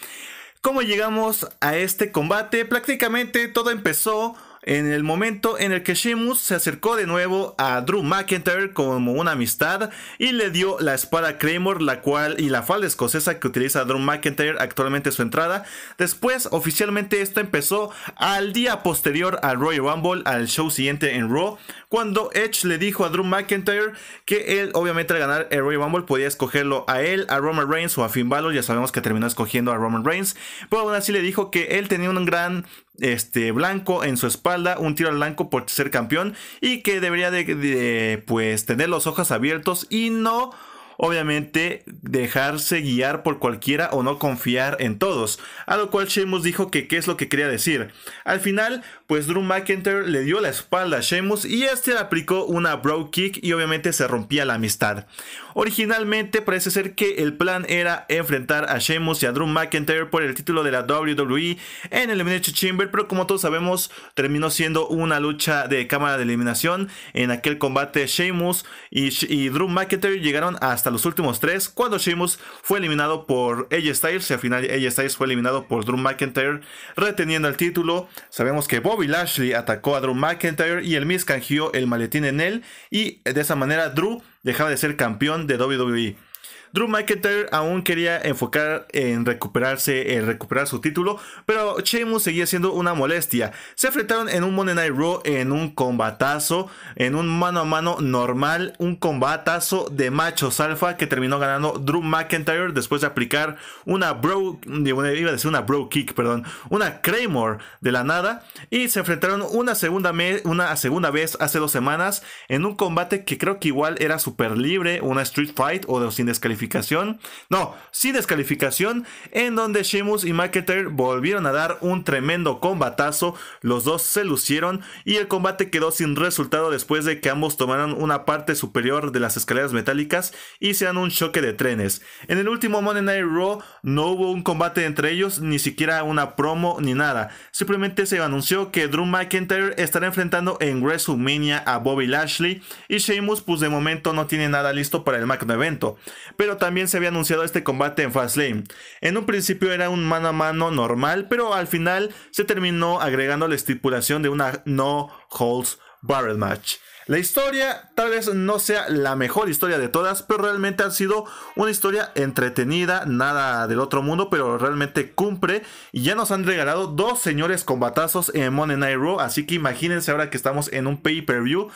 Speaker 1: ¿Cómo llegamos a este combate? Prácticamente todo empezó en el momento en el que Sheamus se acercó de nuevo a Drew McIntyre como una amistad y le dio la espada Claymore la cual y la falda escocesa que utiliza Drew McIntyre actualmente su entrada. Después oficialmente esto empezó al día posterior al Royal Rumble, al show siguiente en Raw, cuando Edge le dijo a Drew McIntyre que él obviamente al ganar el Royal Rumble podía escogerlo a él, a Roman Reigns o a Finn Balor, ya sabemos que terminó escogiendo a Roman Reigns, pero aún así le dijo que él tenía un gran este, blanco en su espalda, un tiro al blanco por ser campeón y que debería de, pues tener los ojos abiertos y no obviamente dejarse guiar por cualquiera o no confiar en todos, a lo cual Sheamus dijo que qué es lo que quería decir. Al final, pues Drew McIntyre le dio la espalda a Sheamus y este le aplicó una bro kick y obviamente se rompía la amistad. Originalmente parece ser que el plan era enfrentar a Sheamus y a Drew McIntyre por el título de la WWE en Elimination Chamber, pero como todos sabemos, terminó siendo una lucha de cámara de eliminación. En aquel combate Sheamus y, y Drew McIntyre llegaron hasta los últimos tres, cuando Sheamus fue eliminado por AJ Styles y al final AJ Styles fue eliminado por Drew McIntyre, reteniendo el título. Sabemos que Bobby Lashley atacó a Drew McIntyre y el Miz canjeó el maletín en él y de esa manera Drew dejaba de ser campeón de WWE. Drew McIntyre aún quería enfocar en recuperarse, en recuperar su título, pero Sheamus seguía siendo una molestia. Se enfrentaron en un Monday Night Raw en un combatazo, en un mano a mano normal, un combatazo de machos alfa que terminó ganando Drew McIntyre después de aplicar una bro, iba a decir una bro kick, perdón, una Kramer de la nada y se enfrentaron una segunda, una segunda vez hace dos semanas en un combate que creo que igual era super libre, una street fight o de sin descalificación descalificación, no, sin descalificación, en donde Sheamus y McIntyre volvieron a dar un tremendo combatazo, los dos se lucieron y el combate quedó sin resultado después de que ambos tomaron una parte superior de las escaleras metálicas y se dan un choque de trenes. En el último Monday Night Raw no hubo un combate entre ellos, ni siquiera una promo ni nada, simplemente se anunció que Drew McIntyre estará enfrentando en WrestleMania a Bobby Lashley y Sheamus pues de momento no tiene nada listo para el magno evento pero también se había anunciado este combate en Fastlane. En un principio era un mano a mano normal, pero al final se terminó agregando la estipulación de una no holds barrel match. La historia tal vez no sea la mejor historia de todas, pero realmente ha sido una historia entretenida, nada del otro mundo, pero realmente cumple. Y ya nos han regalado dos señores combatazos en Monday así que imagínense ahora que estamos en un pay-per-view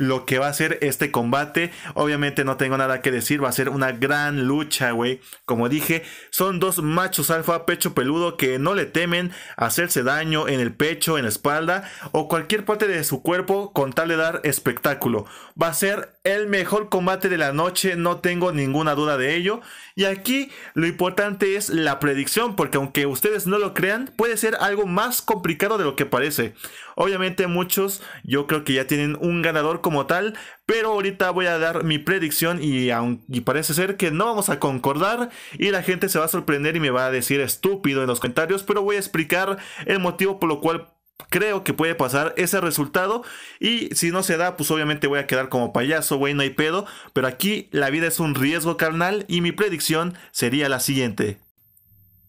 Speaker 1: lo que va a ser este combate. Obviamente no tengo nada que decir, va a ser una gran lucha, güey. Como dije, son dos machos alfa pecho peludo que no le temen hacerse daño en el pecho, en la espalda o cualquier parte de su cuerpo con tal de dar espectáculo. Va a ser el mejor combate de la noche, no tengo ninguna duda de ello. Y aquí lo importante es la predicción, porque aunque ustedes no lo crean, puede ser algo más complicado de lo que parece. Obviamente muchos yo creo que ya tienen un ganador como tal, pero ahorita voy a dar mi predicción y, aunque parece ser que no vamos a concordar y la gente se va a sorprender y me va a decir estúpido en los comentarios, pero voy a explicar el motivo por lo cual creo que puede pasar ese resultado. Y si no se da, pues obviamente voy a quedar como payaso, güey, no hay pedo. Pero aquí la vida es un riesgo carnal y mi predicción sería la siguiente.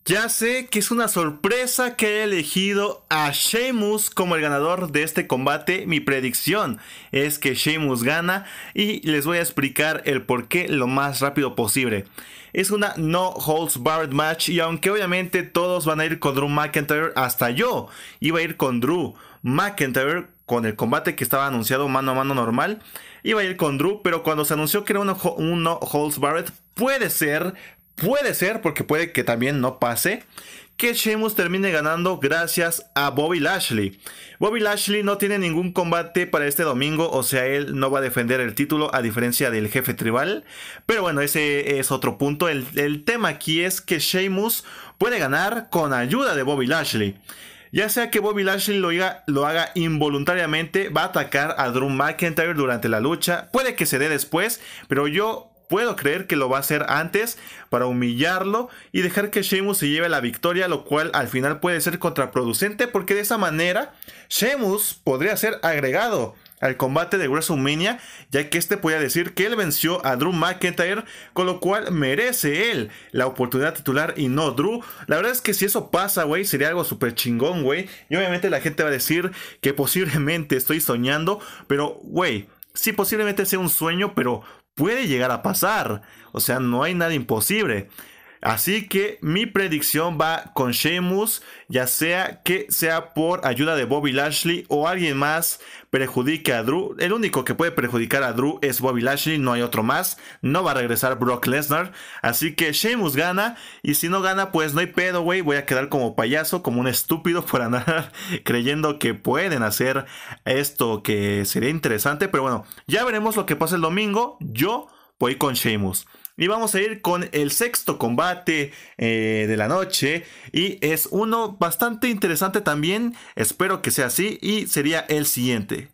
Speaker 1: Ya sé que es una sorpresa que haya elegido a Sheamus como el ganador de este combate. Mi predicción es que Sheamus gana y les voy a explicar el por qué lo más rápido posible. Es una no holds barred match y aunque obviamente todos van a ir con Drew McIntyre, hasta yo iba a ir con Drew McIntyre con el combate que estaba anunciado mano a mano normal. Iba a ir con Drew, pero cuando se anunció que era un, no holds barred, puede ser, puede ser, porque puede que también no pase, que Sheamus termine ganando gracias a Bobby Lashley. Bobby Lashley no tiene ningún combate para este domingo, o sea, él no va a defender el título a diferencia del jefe tribal. Pero bueno, ese es otro punto. El, tema aquí es que Sheamus puede ganar con ayuda de Bobby Lashley. Ya sea que Bobby Lashley lo haga, lo haga, involuntariamente, va a atacar a Drew McIntyre durante la lucha. Puede que se dé después, pero yo puedo creer que lo va a hacer antes para humillarlo y dejar que Sheamus se lleve la victoria, lo cual al final puede ser contraproducente porque de esa manera Sheamus podría ser agregado al combate de WrestleMania, ya que este podría decir que él venció a Drew McIntyre, con lo cual merece él la oportunidad titular y no Drew. La verdad es que si eso pasa, güey, sería algo súper chingón, güey. Y obviamente la gente va a decir que posiblemente estoy soñando, pero, güey, sí posiblemente sea un sueño, pero puede llegar a pasar. O sea, no hay nada imposible. Así que mi predicción va con Sheamus, ya sea que sea por ayuda de Bobby Lashley o alguien más perjudique a Drew. El único que puede perjudicar a Drew es Bobby Lashley, no hay otro más. No va a regresar Brock Lesnar. Así que Sheamus gana y si no gana, pues no hay pedo, güey. Voy a quedar como payaso, como un estúpido por *laughs* andar creyendo que pueden hacer esto que sería interesante. Pero bueno, ya veremos lo que pasa el domingo. Yo voy con Sheamus. Y vamos a ir con el sexto combate eh, de la noche. Y es uno bastante interesante también. Espero que sea así. Y sería el siguiente.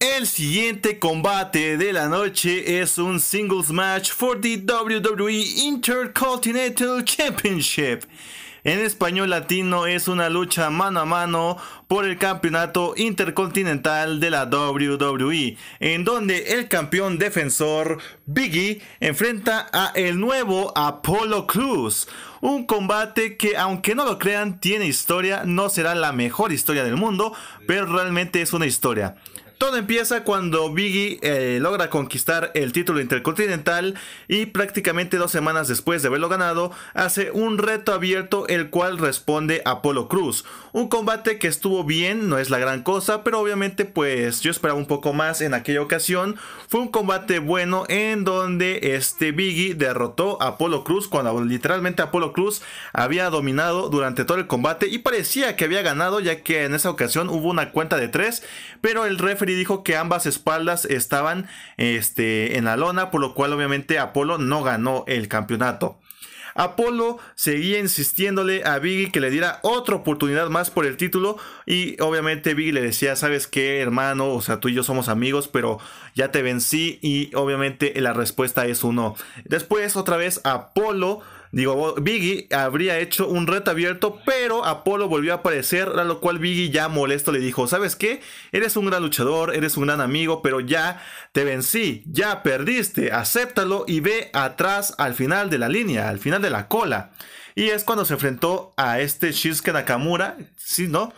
Speaker 1: el siguiente combate de la noche es un singles match for the WWE Intercontinental Championship en español latino es una lucha mano a mano por el campeonato intercontinental de la WWE, en donde el campeón defensor Biggie enfrenta a el nuevo Apollo Cruz. Un combate que aunque no lo crean tiene historia, no será la mejor historia del mundo, pero realmente es una historia. Todo empieza cuando Biggie eh, logra conquistar el título intercontinental y prácticamente dos semanas después de haberlo ganado hace un reto abierto el cual responde Apolo Cruz. Un combate que estuvo bien, no es la gran cosa, pero obviamente pues yo esperaba un poco más en aquella ocasión. Fue un combate bueno en donde este Biggie derrotó a Apolo Cruz cuando literalmente Apolo Cruz había dominado durante todo el combate y parecía que había ganado ya que en esa ocasión hubo una cuenta de tres, pero el referee dijo que ambas espaldas estaban este, en la lona, por lo cual obviamente Apolo no ganó el campeonato. Apolo seguía insistiéndole a Biggie que le diera otra oportunidad más por el título y obviamente Biggie le decía, sabes qué hermano, o sea, tú y yo somos amigos, pero ya te vencí y obviamente la respuesta es uno Después otra vez Apolo Digo, Biggie habría hecho un reto abierto, pero Apolo volvió a aparecer, a lo cual Biggie ya molesto le dijo, ¿sabes qué? Eres un gran luchador, eres un gran amigo, pero ya te vencí, ya perdiste, acéptalo y ve atrás al final de la línea, al final de la cola. Y es cuando se enfrentó a este Shinsuke Nakamura, ¿sí, no?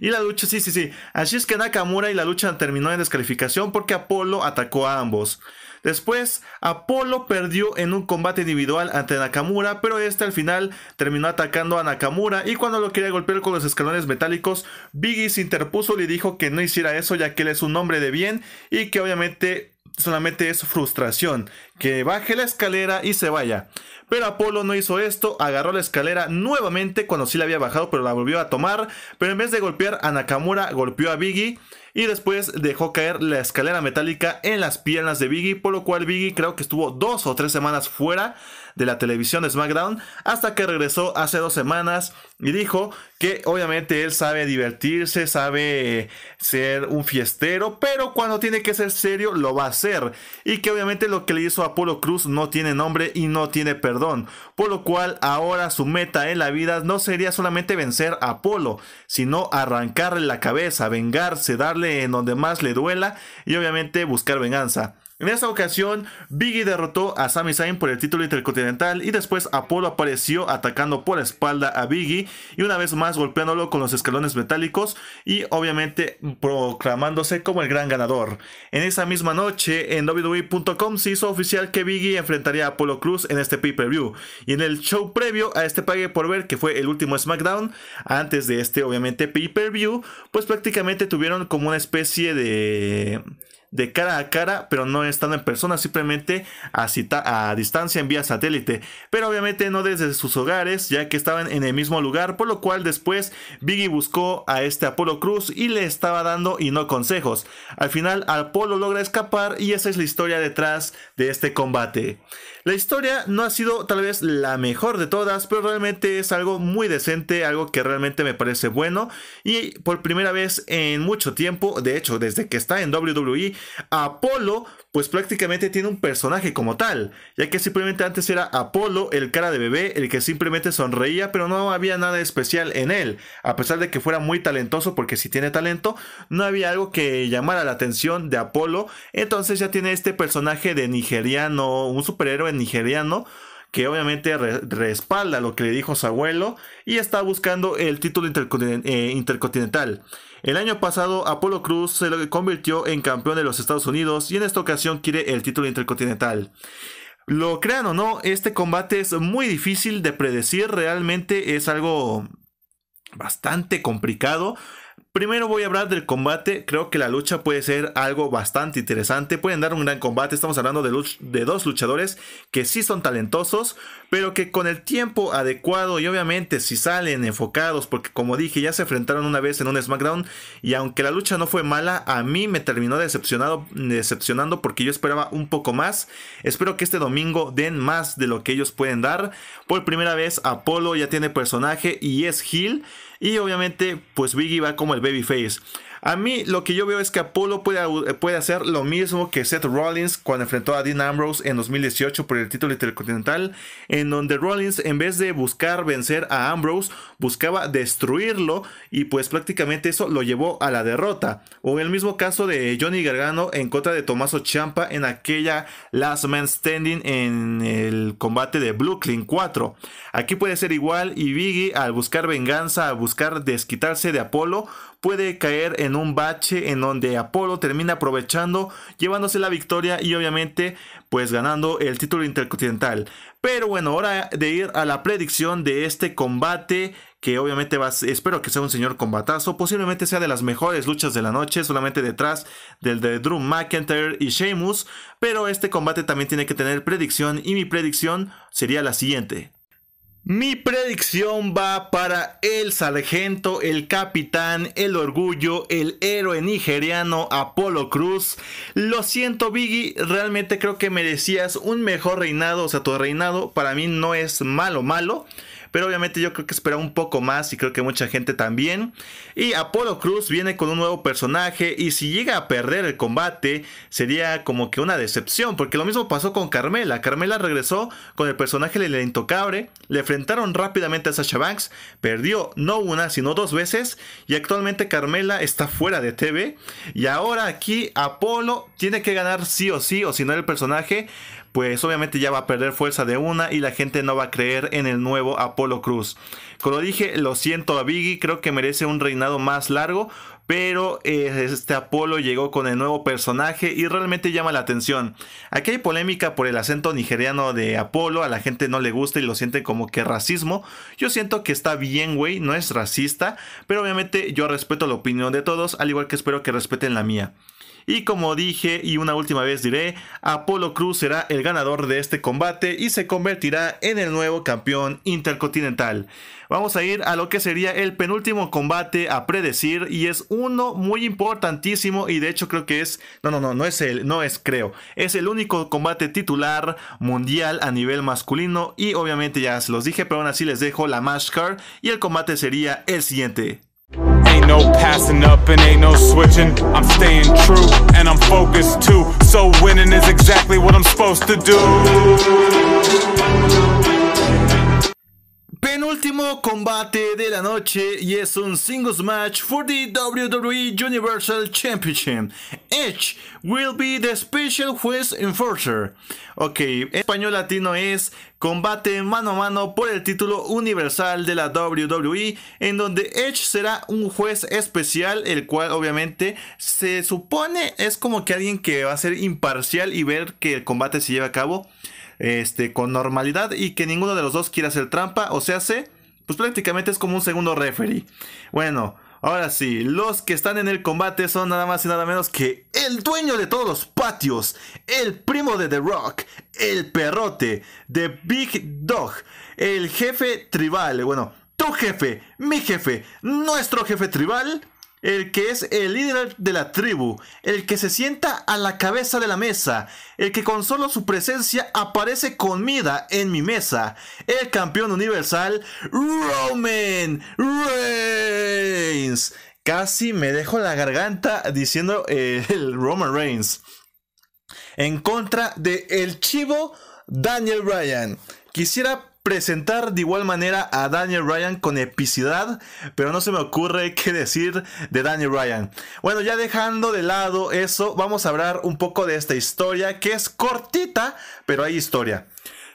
Speaker 1: Y la lucha, sí, sí, sí, a Shinsuke Nakamura y la lucha terminó en descalificación porque Apolo atacó a ambos. Después, Apolo perdió en un combate individual ante Nakamura, pero este al final terminó atacando a Nakamura y cuando lo quería golpear con los escalones metálicos, Biggie se interpuso y le dijo que no hiciera eso ya que él es un hombre de bien y que obviamente solamente es frustración, que baje la escalera y se vaya. Pero Apolo no hizo esto, agarró la escalera nuevamente cuando sí la había bajado, pero la volvió a tomar, pero en vez de golpear a Nakamura, golpeó a Biggie y después dejó caer la escalera metálica en las piernas de Biggie, por lo cual Biggie creo que estuvo dos o tres semanas fuera de la televisión de SmackDown hasta que regresó hace dos semanas y dijo que obviamente él sabe divertirse, sabe eh, ser un fiestero, pero cuando tiene que ser serio lo va a hacer y que obviamente lo que le hizo a Apolo Cruz no tiene nombre y no tiene perdón, por lo cual ahora su meta en la vida no sería solamente vencer a Apolo, sino arrancarle la cabeza, vengarse, darle en donde más le duela y obviamente buscar venganza. En esta ocasión, Biggie derrotó a Sami Zayn por el título intercontinental y después Apolo apareció atacando por la espalda a Biggie y una vez más golpeándolo con los escalones metálicos y obviamente proclamándose como el gran ganador. En esa misma noche, en WWE.com se hizo oficial que Biggie enfrentaría a Apolo Cruz en este pay-per-view y en el show previo a este pague por ver que fue el último SmackDown antes de este obviamente pay-per-view, pues prácticamente tuvieron como una especie de de cara a cara, pero no estando en persona, simplemente a, a distancia en vía satélite. Pero obviamente no desde sus hogares, ya que estaban en el mismo lugar, por lo cual después Biggie buscó a este Apolo Cruz y le estaba dando y no consejos. Al final Apolo logra escapar y esa es la historia detrás de este combate. La historia no ha sido tal vez la mejor de todas, pero realmente es algo muy decente, algo que realmente me parece bueno y por primera vez en mucho tiempo, de hecho desde que está en WWE, Apolo, pues prácticamente tiene un personaje como tal, ya que simplemente antes era Apolo, el cara de bebé, el que simplemente sonreía, pero no había nada especial en él, a pesar de que fuera muy talentoso, porque si tiene talento, no había algo que llamara la atención de Apolo, entonces ya tiene este personaje de nigeriano, un superhéroe nigeriano, que obviamente respalda lo que le dijo su abuelo y está buscando el título eh, intercontinental. El año pasado, Apolo Cruz se lo convirtió en campeón de los Estados Unidos y en esta ocasión quiere el título intercontinental. Lo crean o no, este combate es muy difícil de predecir, realmente es algo bastante complicado. Primero voy a hablar del combate. Creo que la lucha puede ser algo bastante interesante. Pueden dar un gran combate. Estamos hablando de, dos luchadores que sí son talentosos, pero que con el tiempo adecuado y obviamente si salen enfocados, porque como dije, ya se enfrentaron una vez en un SmackDown y aunque la lucha no fue mala, a mí me terminó decepcionando porque yo esperaba un poco más. Espero que este domingo den más de lo que ellos pueden dar. Por primera vez, Apolo ya tiene personaje y es Hill. Y obviamente, pues Biggie va como el baby face. A mí lo que yo veo es que Apolo puede, eh, puede hacer lo mismo que Seth Rollins cuando enfrentó a Dean Ambrose en 2018 por el título intercontinental, en donde Rollins en vez de buscar vencer a Ambrose, buscaba destruirlo y pues prácticamente eso lo llevó a la derrota. O en el mismo caso de Johnny Gargano en contra de Tommaso Champa. en aquella Last Man Standing en el combate de Brooklyn 4. Aquí puede ser igual y Biggie al buscar venganza, al buscar desquitarse de Apolo, puede caer en un bache en donde Apolo termina aprovechando, llevándose la victoria y obviamente pues ganando el título intercontinental. Pero bueno, hora de ir a la predicción de este combate que obviamente va, espero que sea un señor combatazo, posiblemente sea de las mejores luchas de la noche, solamente detrás del de Drew McIntyre y Sheamus, pero este combate también tiene que tener predicción y mi predicción sería la siguiente. Mi predicción va para el sargento, el capitán, el orgullo, el héroe nigeriano Apolo Cruz. Lo siento Biggie, realmente creo que merecías un mejor reinado, o sea, tu reinado para mí no es malo malo. Pero obviamente yo creo que espera un poco más y creo que mucha gente también. Y Apolo Cruz viene con un nuevo personaje y si llega a perder el combate sería como que una decepción. Porque lo mismo pasó con Carmela. Carmela regresó con el personaje de Lento Cabre... Le enfrentaron rápidamente a Sasha Banks. Perdió no una sino dos veces. Y actualmente Carmela está fuera de TV. Y ahora aquí Apolo tiene que ganar sí o sí o si no el personaje pues obviamente ya va a perder fuerza de una y la gente no va a creer en el nuevo Apolo Cruz. Como dije, lo siento a Biggie, creo que merece un reinado más largo, pero eh, este Apolo llegó con el nuevo personaje y realmente llama la atención. Aquí hay polémica por el acento nigeriano de Apolo, a la gente no le gusta y lo siente como que racismo. Yo siento que está bien, güey, no es racista, pero obviamente yo respeto la opinión de todos, al igual que espero que respeten la mía. Y como dije y una última vez diré, Apolo Cruz será el ganador de este combate y se convertirá en el nuevo campeón intercontinental. Vamos a ir a lo que sería el penúltimo combate a predecir y es uno muy importantísimo y de hecho creo que es, no, no, no, no es el, no es creo, es el único combate titular mundial a nivel masculino y obviamente ya se los dije, pero aún así les dejo la mashcar y el combate sería el siguiente. Ain't no passing up and ain't no switching. I'm staying true and I'm focused too. So winning is exactly what I'm supposed to do. Penúltimo combate de la noche y es un singles match for the WWE Universal Championship. Edge will be the special juez enforcer. Ok, en español latino es combate mano a mano por el título universal de la WWE, en donde Edge será un juez especial, el cual obviamente se supone es como que alguien que va a ser imparcial y ver que el combate se lleva a cabo este, con normalidad y que ninguno de los dos quiera hacer trampa, o se hace, pues prácticamente es como un segundo referee. Bueno, Ahora sí, los que están en el combate son nada más y nada menos que el dueño de todos los patios, el primo de The Rock, el perrote, de Big Dog, el jefe tribal, bueno, tu jefe, mi jefe, nuestro jefe tribal, el que es el líder de la tribu, el que se sienta a la cabeza de la mesa, el que con solo su presencia aparece comida en mi mesa, el campeón universal Roman Reigns. Casi me dejo la garganta diciendo eh, el Roman Reigns. En contra de el chivo Daniel Bryan. Quisiera presentar de igual manera a Daniel Ryan con epicidad, pero no se me ocurre *laughs* qué decir de Daniel Ryan. Bueno, ya dejando de lado eso, vamos a hablar un poco de esta historia que es cortita, pero hay historia.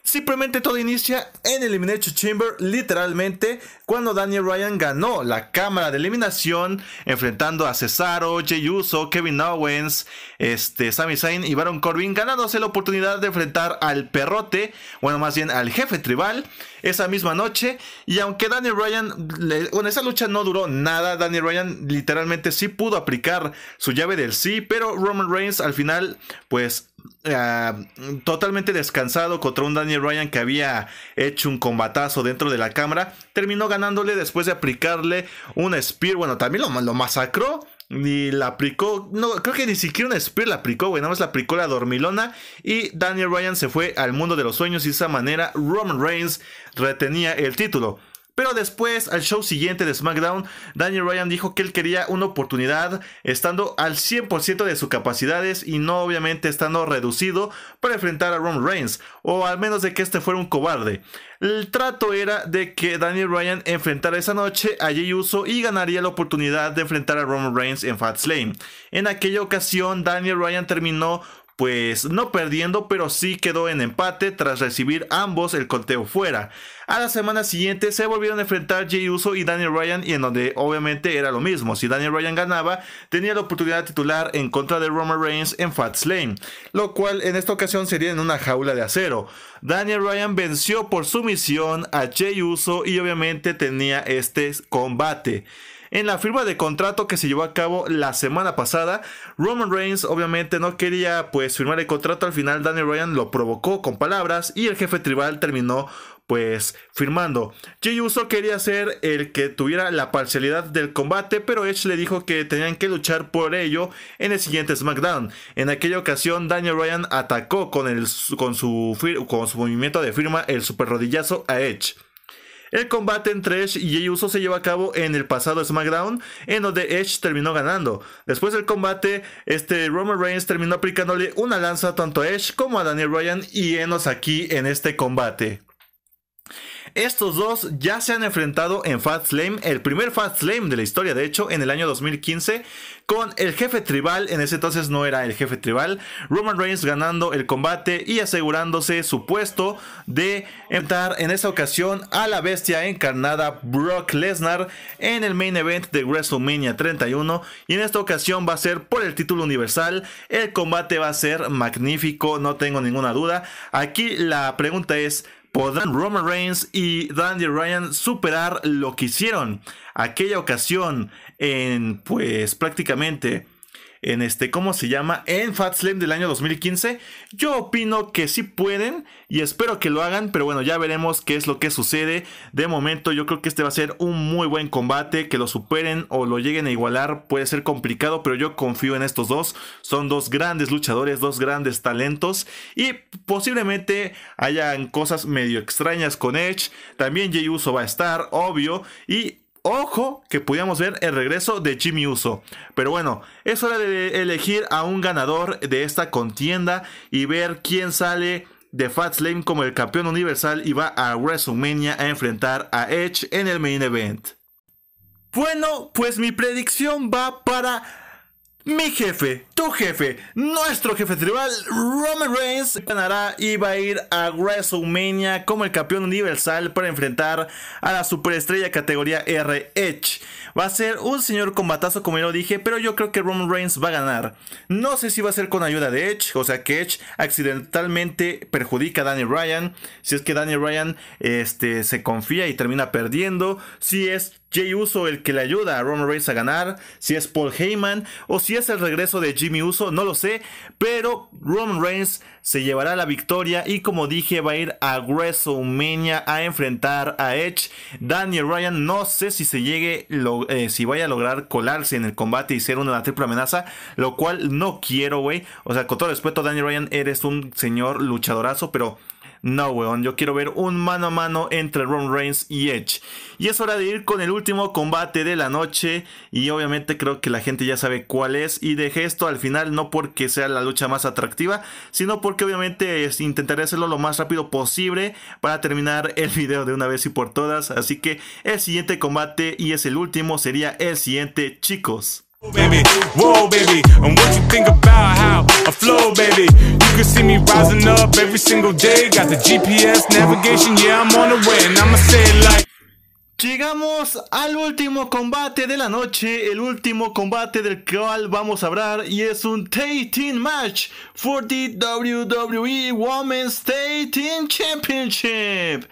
Speaker 1: Simplemente todo inicia en Elimination Chamber, literalmente, cuando Daniel Ryan ganó la cámara de eliminación, enfrentando a Cesaro, Jey Uso, Kevin Owens, este, Sami Zayn y Baron Corbin, ganándose la oportunidad de enfrentar al perrote, bueno, más bien al jefe tribal, esa misma noche. Y aunque Daniel Ryan, bueno, esa lucha no duró nada, Daniel Ryan literalmente sí pudo aplicar su llave del sí, pero Roman Reigns al final, pues Ah, totalmente descansado contra un Daniel Ryan que había hecho un combatazo dentro de la cámara. Terminó ganándole después de aplicarle un spear. Bueno, también lo, masacró. Ni la aplicó, no, creo que ni siquiera un Spear la aplicó, güey, nada más la aplicó la dormilona. Y Daniel Ryan se fue al mundo de los sueños y de esa manera Roman Reigns retenía el título. Pero después, al show siguiente de SmackDown, Daniel Ryan dijo que él quería una oportunidad estando al 100% de sus capacidades y no obviamente estando reducido para enfrentar a Roman Reigns, o al menos de que este fuera un cobarde. El trato era de que Daniel Ryan enfrentara esa noche a Jey Uso y ganaría la oportunidad de enfrentar a Roman Reigns en Slam. En aquella ocasión, Daniel Ryan terminó pues no perdiendo, pero sí quedó en empate tras recibir ambos el conteo fuera. A la semana siguiente se volvieron a enfrentar Jay Uso y Daniel Ryan y en donde obviamente era lo mismo. Si Daniel Ryan ganaba, tenía la oportunidad de titular en contra de Roman Reigns en Fat Lane, lo cual en esta ocasión sería en una jaula de acero. Daniel Ryan venció por sumisión a Jay Uso y obviamente tenía este combate en la firma de contrato que se llevó a cabo la semana pasada. Roman Reigns obviamente no quería pues firmar el contrato, al final Daniel Ryan lo provocó con palabras y el jefe tribal terminó pues firmando. Jey Uso quería ser el que tuviera la parcialidad del combate, pero Edge le dijo que tenían que luchar por ello en el siguiente SmackDown. En aquella ocasión, Daniel Ryan atacó con, con, su, con su movimiento de firma el super rodillazo a Edge. El combate entre Edge y Jey Uso se llevó a cabo en el pasado SmackDown, en donde Edge terminó ganando. Después del combate, este Roman Reigns terminó aplicándole una lanza tanto a Edge como a Daniel Ryan y enos aquí en este combate. Estos dos ya se han enfrentado en Fat Slam. el primer Fat Slam de la historia, de hecho, en el año 2015, con el jefe tribal, en ese entonces no era el jefe tribal, Roman Reigns ganando el combate y asegurándose su puesto de entrar en esta ocasión a la bestia encarnada Brock Lesnar en el main event de WrestleMania 31 y en esta ocasión va a ser por el título universal, el combate va a ser magnífico, no tengo ninguna duda. Aquí la pregunta es, ¿podrán Roman Reigns y Daniel Ryan superar lo que hicieron aquella ocasión en pues prácticamente en este, ¿cómo se llama? En Fat Slam del año 2015. Yo opino que sí pueden y espero que lo hagan, pero bueno, ya veremos qué es lo que sucede. De momento yo creo que este va a ser un muy buen combate, que lo superen o lo lleguen a igualar puede ser complicado, pero yo confío en estos dos. Son dos grandes luchadores, dos grandes talentos y posiblemente hayan cosas medio extrañas con Edge. También Jey Uso va a estar, obvio, y Ojo que pudiéramos ver el regreso de Jimmy Uso. Pero bueno, es hora de elegir a un ganador de esta contienda y ver quién sale de Fat Slam como el campeón universal y va a WrestleMania a enfrentar a Edge en el main event. Bueno, pues mi predicción va para mi jefe, tu jefe, nuestro jefe tribal, Roman Reigns, ganará y va a ir a WrestleMania como el campeón universal para enfrentar a la superestrella categoría R Edge. Va a ser un señor combatazo, como ya lo dije, pero yo creo que Roman Reigns va a ganar. No sé si va a ser con ayuda de Edge, o sea que Edge accidentalmente perjudica a Daniel Ryan. Si es que Daniel Ryan este, se confía y termina perdiendo. Si es Jay Uso el que le ayuda a Roman Reigns a ganar, si es Paul Heyman o si es el regreso de Jimmy Uso, no lo sé, pero Roman Reigns se llevará la victoria y como dije va a ir a WrestleMania a enfrentar a Edge. Daniel Ryan no sé si se llegue, eh, si vaya a lograr colarse en el combate y ser una triple amenaza, lo cual no quiero, güey. O sea, con todo respeto, Daniel Ryan, eres un señor luchadorazo, pero no, weón, yo quiero ver un mano a mano entre Ron Reigns y Edge. Y es hora de ir con el último combate de la noche. Y obviamente creo que la gente ya sabe cuál es. Y dejé esto al final no porque sea la lucha más atractiva, sino porque obviamente intentaré hacerlo lo más rápido posible para terminar el video de una vez y por todas. Así que el siguiente combate y es el último sería el siguiente, chicos baby, whoa, baby. And what you think about how I flow, baby? You can see me rising up every single day. Got the GPS navigation, yeah, I'm on the way, and I'ma say it like. Llegamos al último combate de la noche, el último combate del cual vamos a hablar y es un Tag Team Match for the WWE Women's Tag Team Championship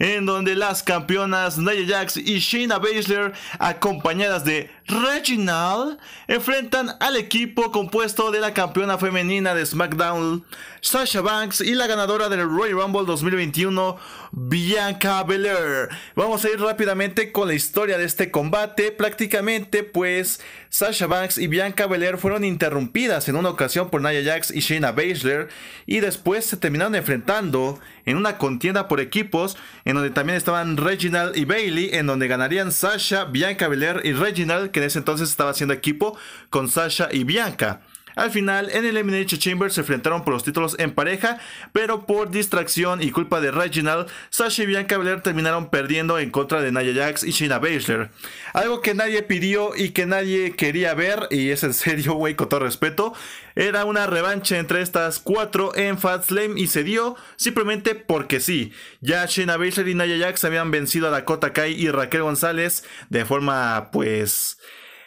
Speaker 1: en donde las campeonas Nia Jax y Shayna Baszler acompañadas de Reginald enfrentan al equipo compuesto de la campeona femenina de SmackDown, Sasha Banks, y la ganadora del Royal Rumble 2021, Bianca Belair. Vamos a ir rápidamente con la historia de este combate. Prácticamente, pues, Sasha Banks y Bianca Belair fueron interrumpidas en una ocasión por Nia Jax y Shayna Baszler, y después se terminaron enfrentando en una contienda por equipos, en donde también estaban Reginald y Bailey, en donde ganarían Sasha, Bianca Belair y Reginald, que en ese entonces estaba haciendo equipo con Sasha y Bianca. Al final, en el Elimination Chamber se enfrentaron por los títulos en pareja, pero por distracción y culpa de Reginald, Sasha y Bianca Belair terminaron perdiendo en contra de Nia Jax y Shayna Baszler. Algo que nadie pidió y que nadie quería ver, y es en serio, güey, con todo respeto, era una revancha entre estas cuatro en Fastlane y se dio simplemente porque sí. Ya Shayna Baszler y Nia Jax habían vencido a Dakota Kai y Raquel González de forma, pues,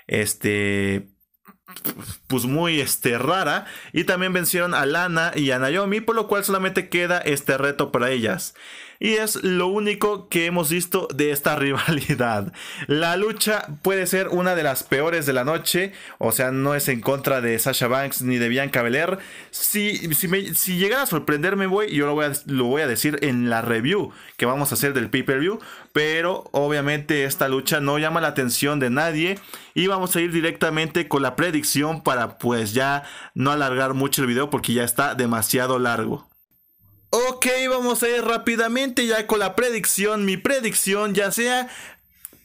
Speaker 1: este, pues muy este, rara. Y también vencieron a Lana y a Naomi, por lo cual solamente queda este reto para ellas. Y es lo único que hemos visto de esta *laughs* rivalidad. La lucha puede ser una de las peores de la noche. O sea, no es en contra de Sasha Banks ni de Bianca Belair. Si, si, llegara a sorprenderme, voy, yo lo voy, a, lo voy a decir en la review que vamos a hacer del pay-per-view. Pero obviamente esta lucha no llama la atención de nadie. Y vamos a ir directamente con la predicción para pues ya no alargar mucho el video porque ya está demasiado largo. Ok, vamos a ir rápidamente ya con la predicción. Mi predicción, ya sea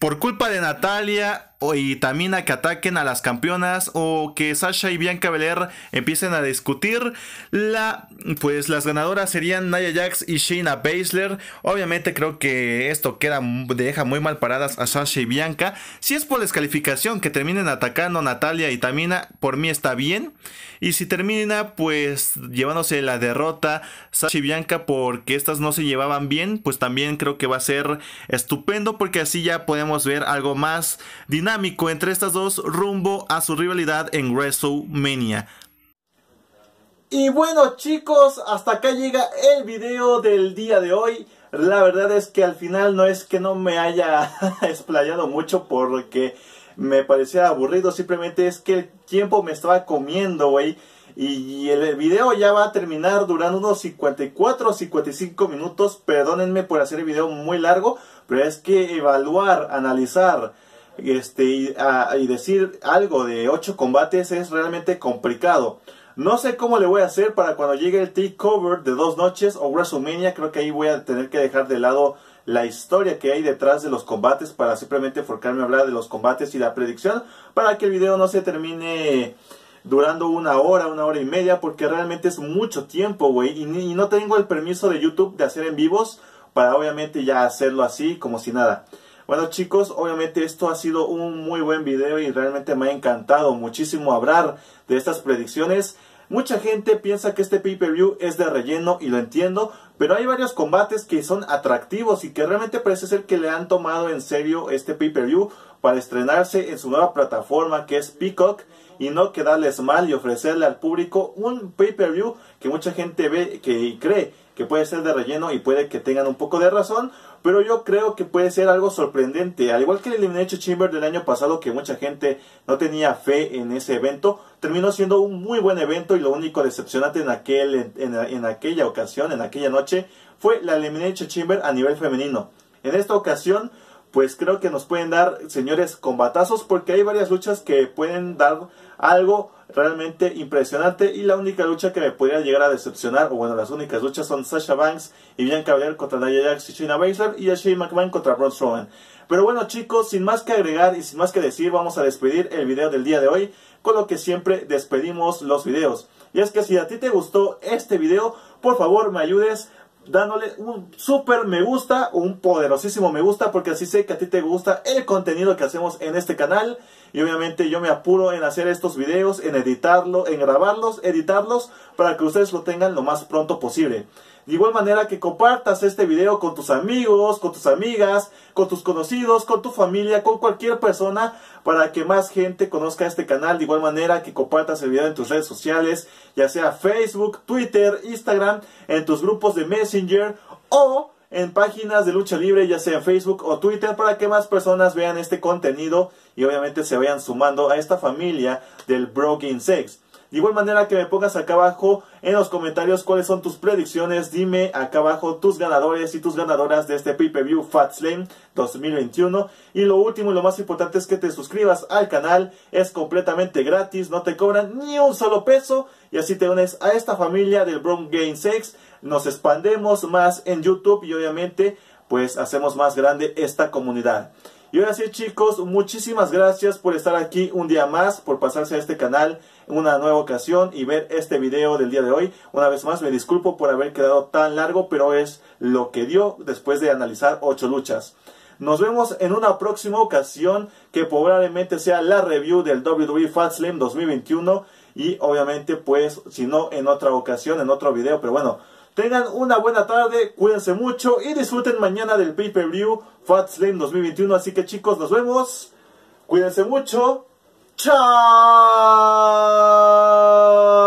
Speaker 1: por culpa de Natalia y Tamina que ataquen a las campeonas o que Sasha y Bianca Belair empiecen a discutir. La, pues las ganadoras serían Nia Jax y Shayna Baszler. Obviamente creo que esto queda, deja muy mal paradas a Sasha y Bianca. Si es por descalificación que terminen atacando a Natalia y Tamina, por mí está bien. Y si termina pues llevándose la derrota Sasha y Bianca porque estas no se llevaban bien, pues también creo que va a ser estupendo porque así ya podemos ver algo más dinámico entre estas dos rumbo a su rivalidad en WrestleMania. Y bueno chicos, hasta acá llega el video del día de hoy. La verdad es que al final no es que no me haya *laughs* explayado mucho porque me parecía aburrido, simplemente es que el tiempo me estaba comiendo, güey. Y el video ya va a terminar durando unos 54 o 55 minutos. Perdónenme por hacer el video muy largo, pero es que evaluar, analizar, este, ah, y, decir algo de 8 combates es realmente complicado. No sé cómo le voy a hacer para cuando llegue el T-Cover de dos noches o WrestleMania. Creo que ahí voy a tener que dejar de lado la historia que hay detrás de los combates para simplemente enfocarme a hablar de los combates y la predicción para que el video no se termine durando una hora, una hora y media porque realmente es mucho tiempo, güey. Y, y, no tengo el permiso de YouTube de hacer en vivos para obviamente ya hacerlo así como si nada. Bueno chicos, obviamente esto ha sido un muy buen video y realmente me ha encantado muchísimo hablar de estas predicciones. Mucha gente piensa que este pay-per-view es de relleno y lo entiendo, pero hay varios combates que son atractivos y que realmente parece ser que le han tomado en serio este pay-per-view para estrenarse en su nueva plataforma que es Peacock y no quedarles mal y ofrecerle al público un pay-per-view que mucha gente ve que y cree que puede ser de relleno y puede que tengan un poco de razón, pero yo creo que puede ser algo sorprendente. Al igual que el Elimination Chamber del año pasado, que mucha gente no tenía fe en ese evento, terminó siendo un muy buen evento y lo único decepcionante en, aquel, en, aquella ocasión, en aquella noche, fue la Elimination Chamber a nivel femenino. En esta ocasión, pues creo que nos pueden dar, señores, combatazos porque hay varias luchas que pueden dar algo realmente impresionante y la única lucha que me podría llegar a decepcionar, o bueno, las únicas luchas son Sasha Banks y Bianca Belair contra Nia Jax y Shayna Baszler y Ashley McMahon contra Braun Strowman. Pero bueno chicos, sin más que agregar y sin más que decir, vamos a despedir el video del día de hoy con lo que siempre despedimos los videos. Y es que si a ti te gustó este video, por favor me ayudes dándole un super me gusta, un poderosísimo me gusta, porque así sé que a ti te gusta el contenido que hacemos en este canal. Y obviamente yo me apuro en hacer estos videos, en editarlos, en grabarlos, editarlos para que ustedes lo tengan lo más pronto posible. De igual manera que compartas este video con tus amigos, con tus amigas, con tus conocidos, con tu familia, con cualquier persona para que más gente conozca este canal. De igual manera que compartas el video en tus redes sociales, ya sea Facebook, Twitter, Instagram, en tus grupos de Messenger o en páginas de lucha libre, ya sea en Facebook o Twitter, para que más personas vean este contenido y obviamente se vayan sumando a esta familia del Broken Sex. De igual manera que me pongas acá abajo en los comentarios cuáles son tus predicciones. Dime acá abajo tus ganadores y tus ganadoras de este PPV view Fat Slam 2021. Y lo último y lo más importante es que te suscribas al canal. Es completamente gratis, no te cobran ni un solo peso. Y así te unes a esta familia del broken Game Sex. Nos expandemos más en YouTube y obviamente pues hacemos más grande esta comunidad. Y ahora sí chicos, muchísimas gracias por estar aquí un día más, por pasarse a este canal en una nueva ocasión y ver este video del día de hoy. Una vez más me disculpo por haber quedado tan largo, pero es lo que dio después de analizar 8 luchas. Nos vemos en una próxima ocasión que probablemente sea la review del WWE Fat Slim 2021 y obviamente pues si no en otra ocasión, en otro video, pero bueno, Tengan una buena tarde, cuídense mucho y disfruten mañana del pay-per-view Fat 2021. Así que chicos, nos vemos. Cuídense mucho. Chao.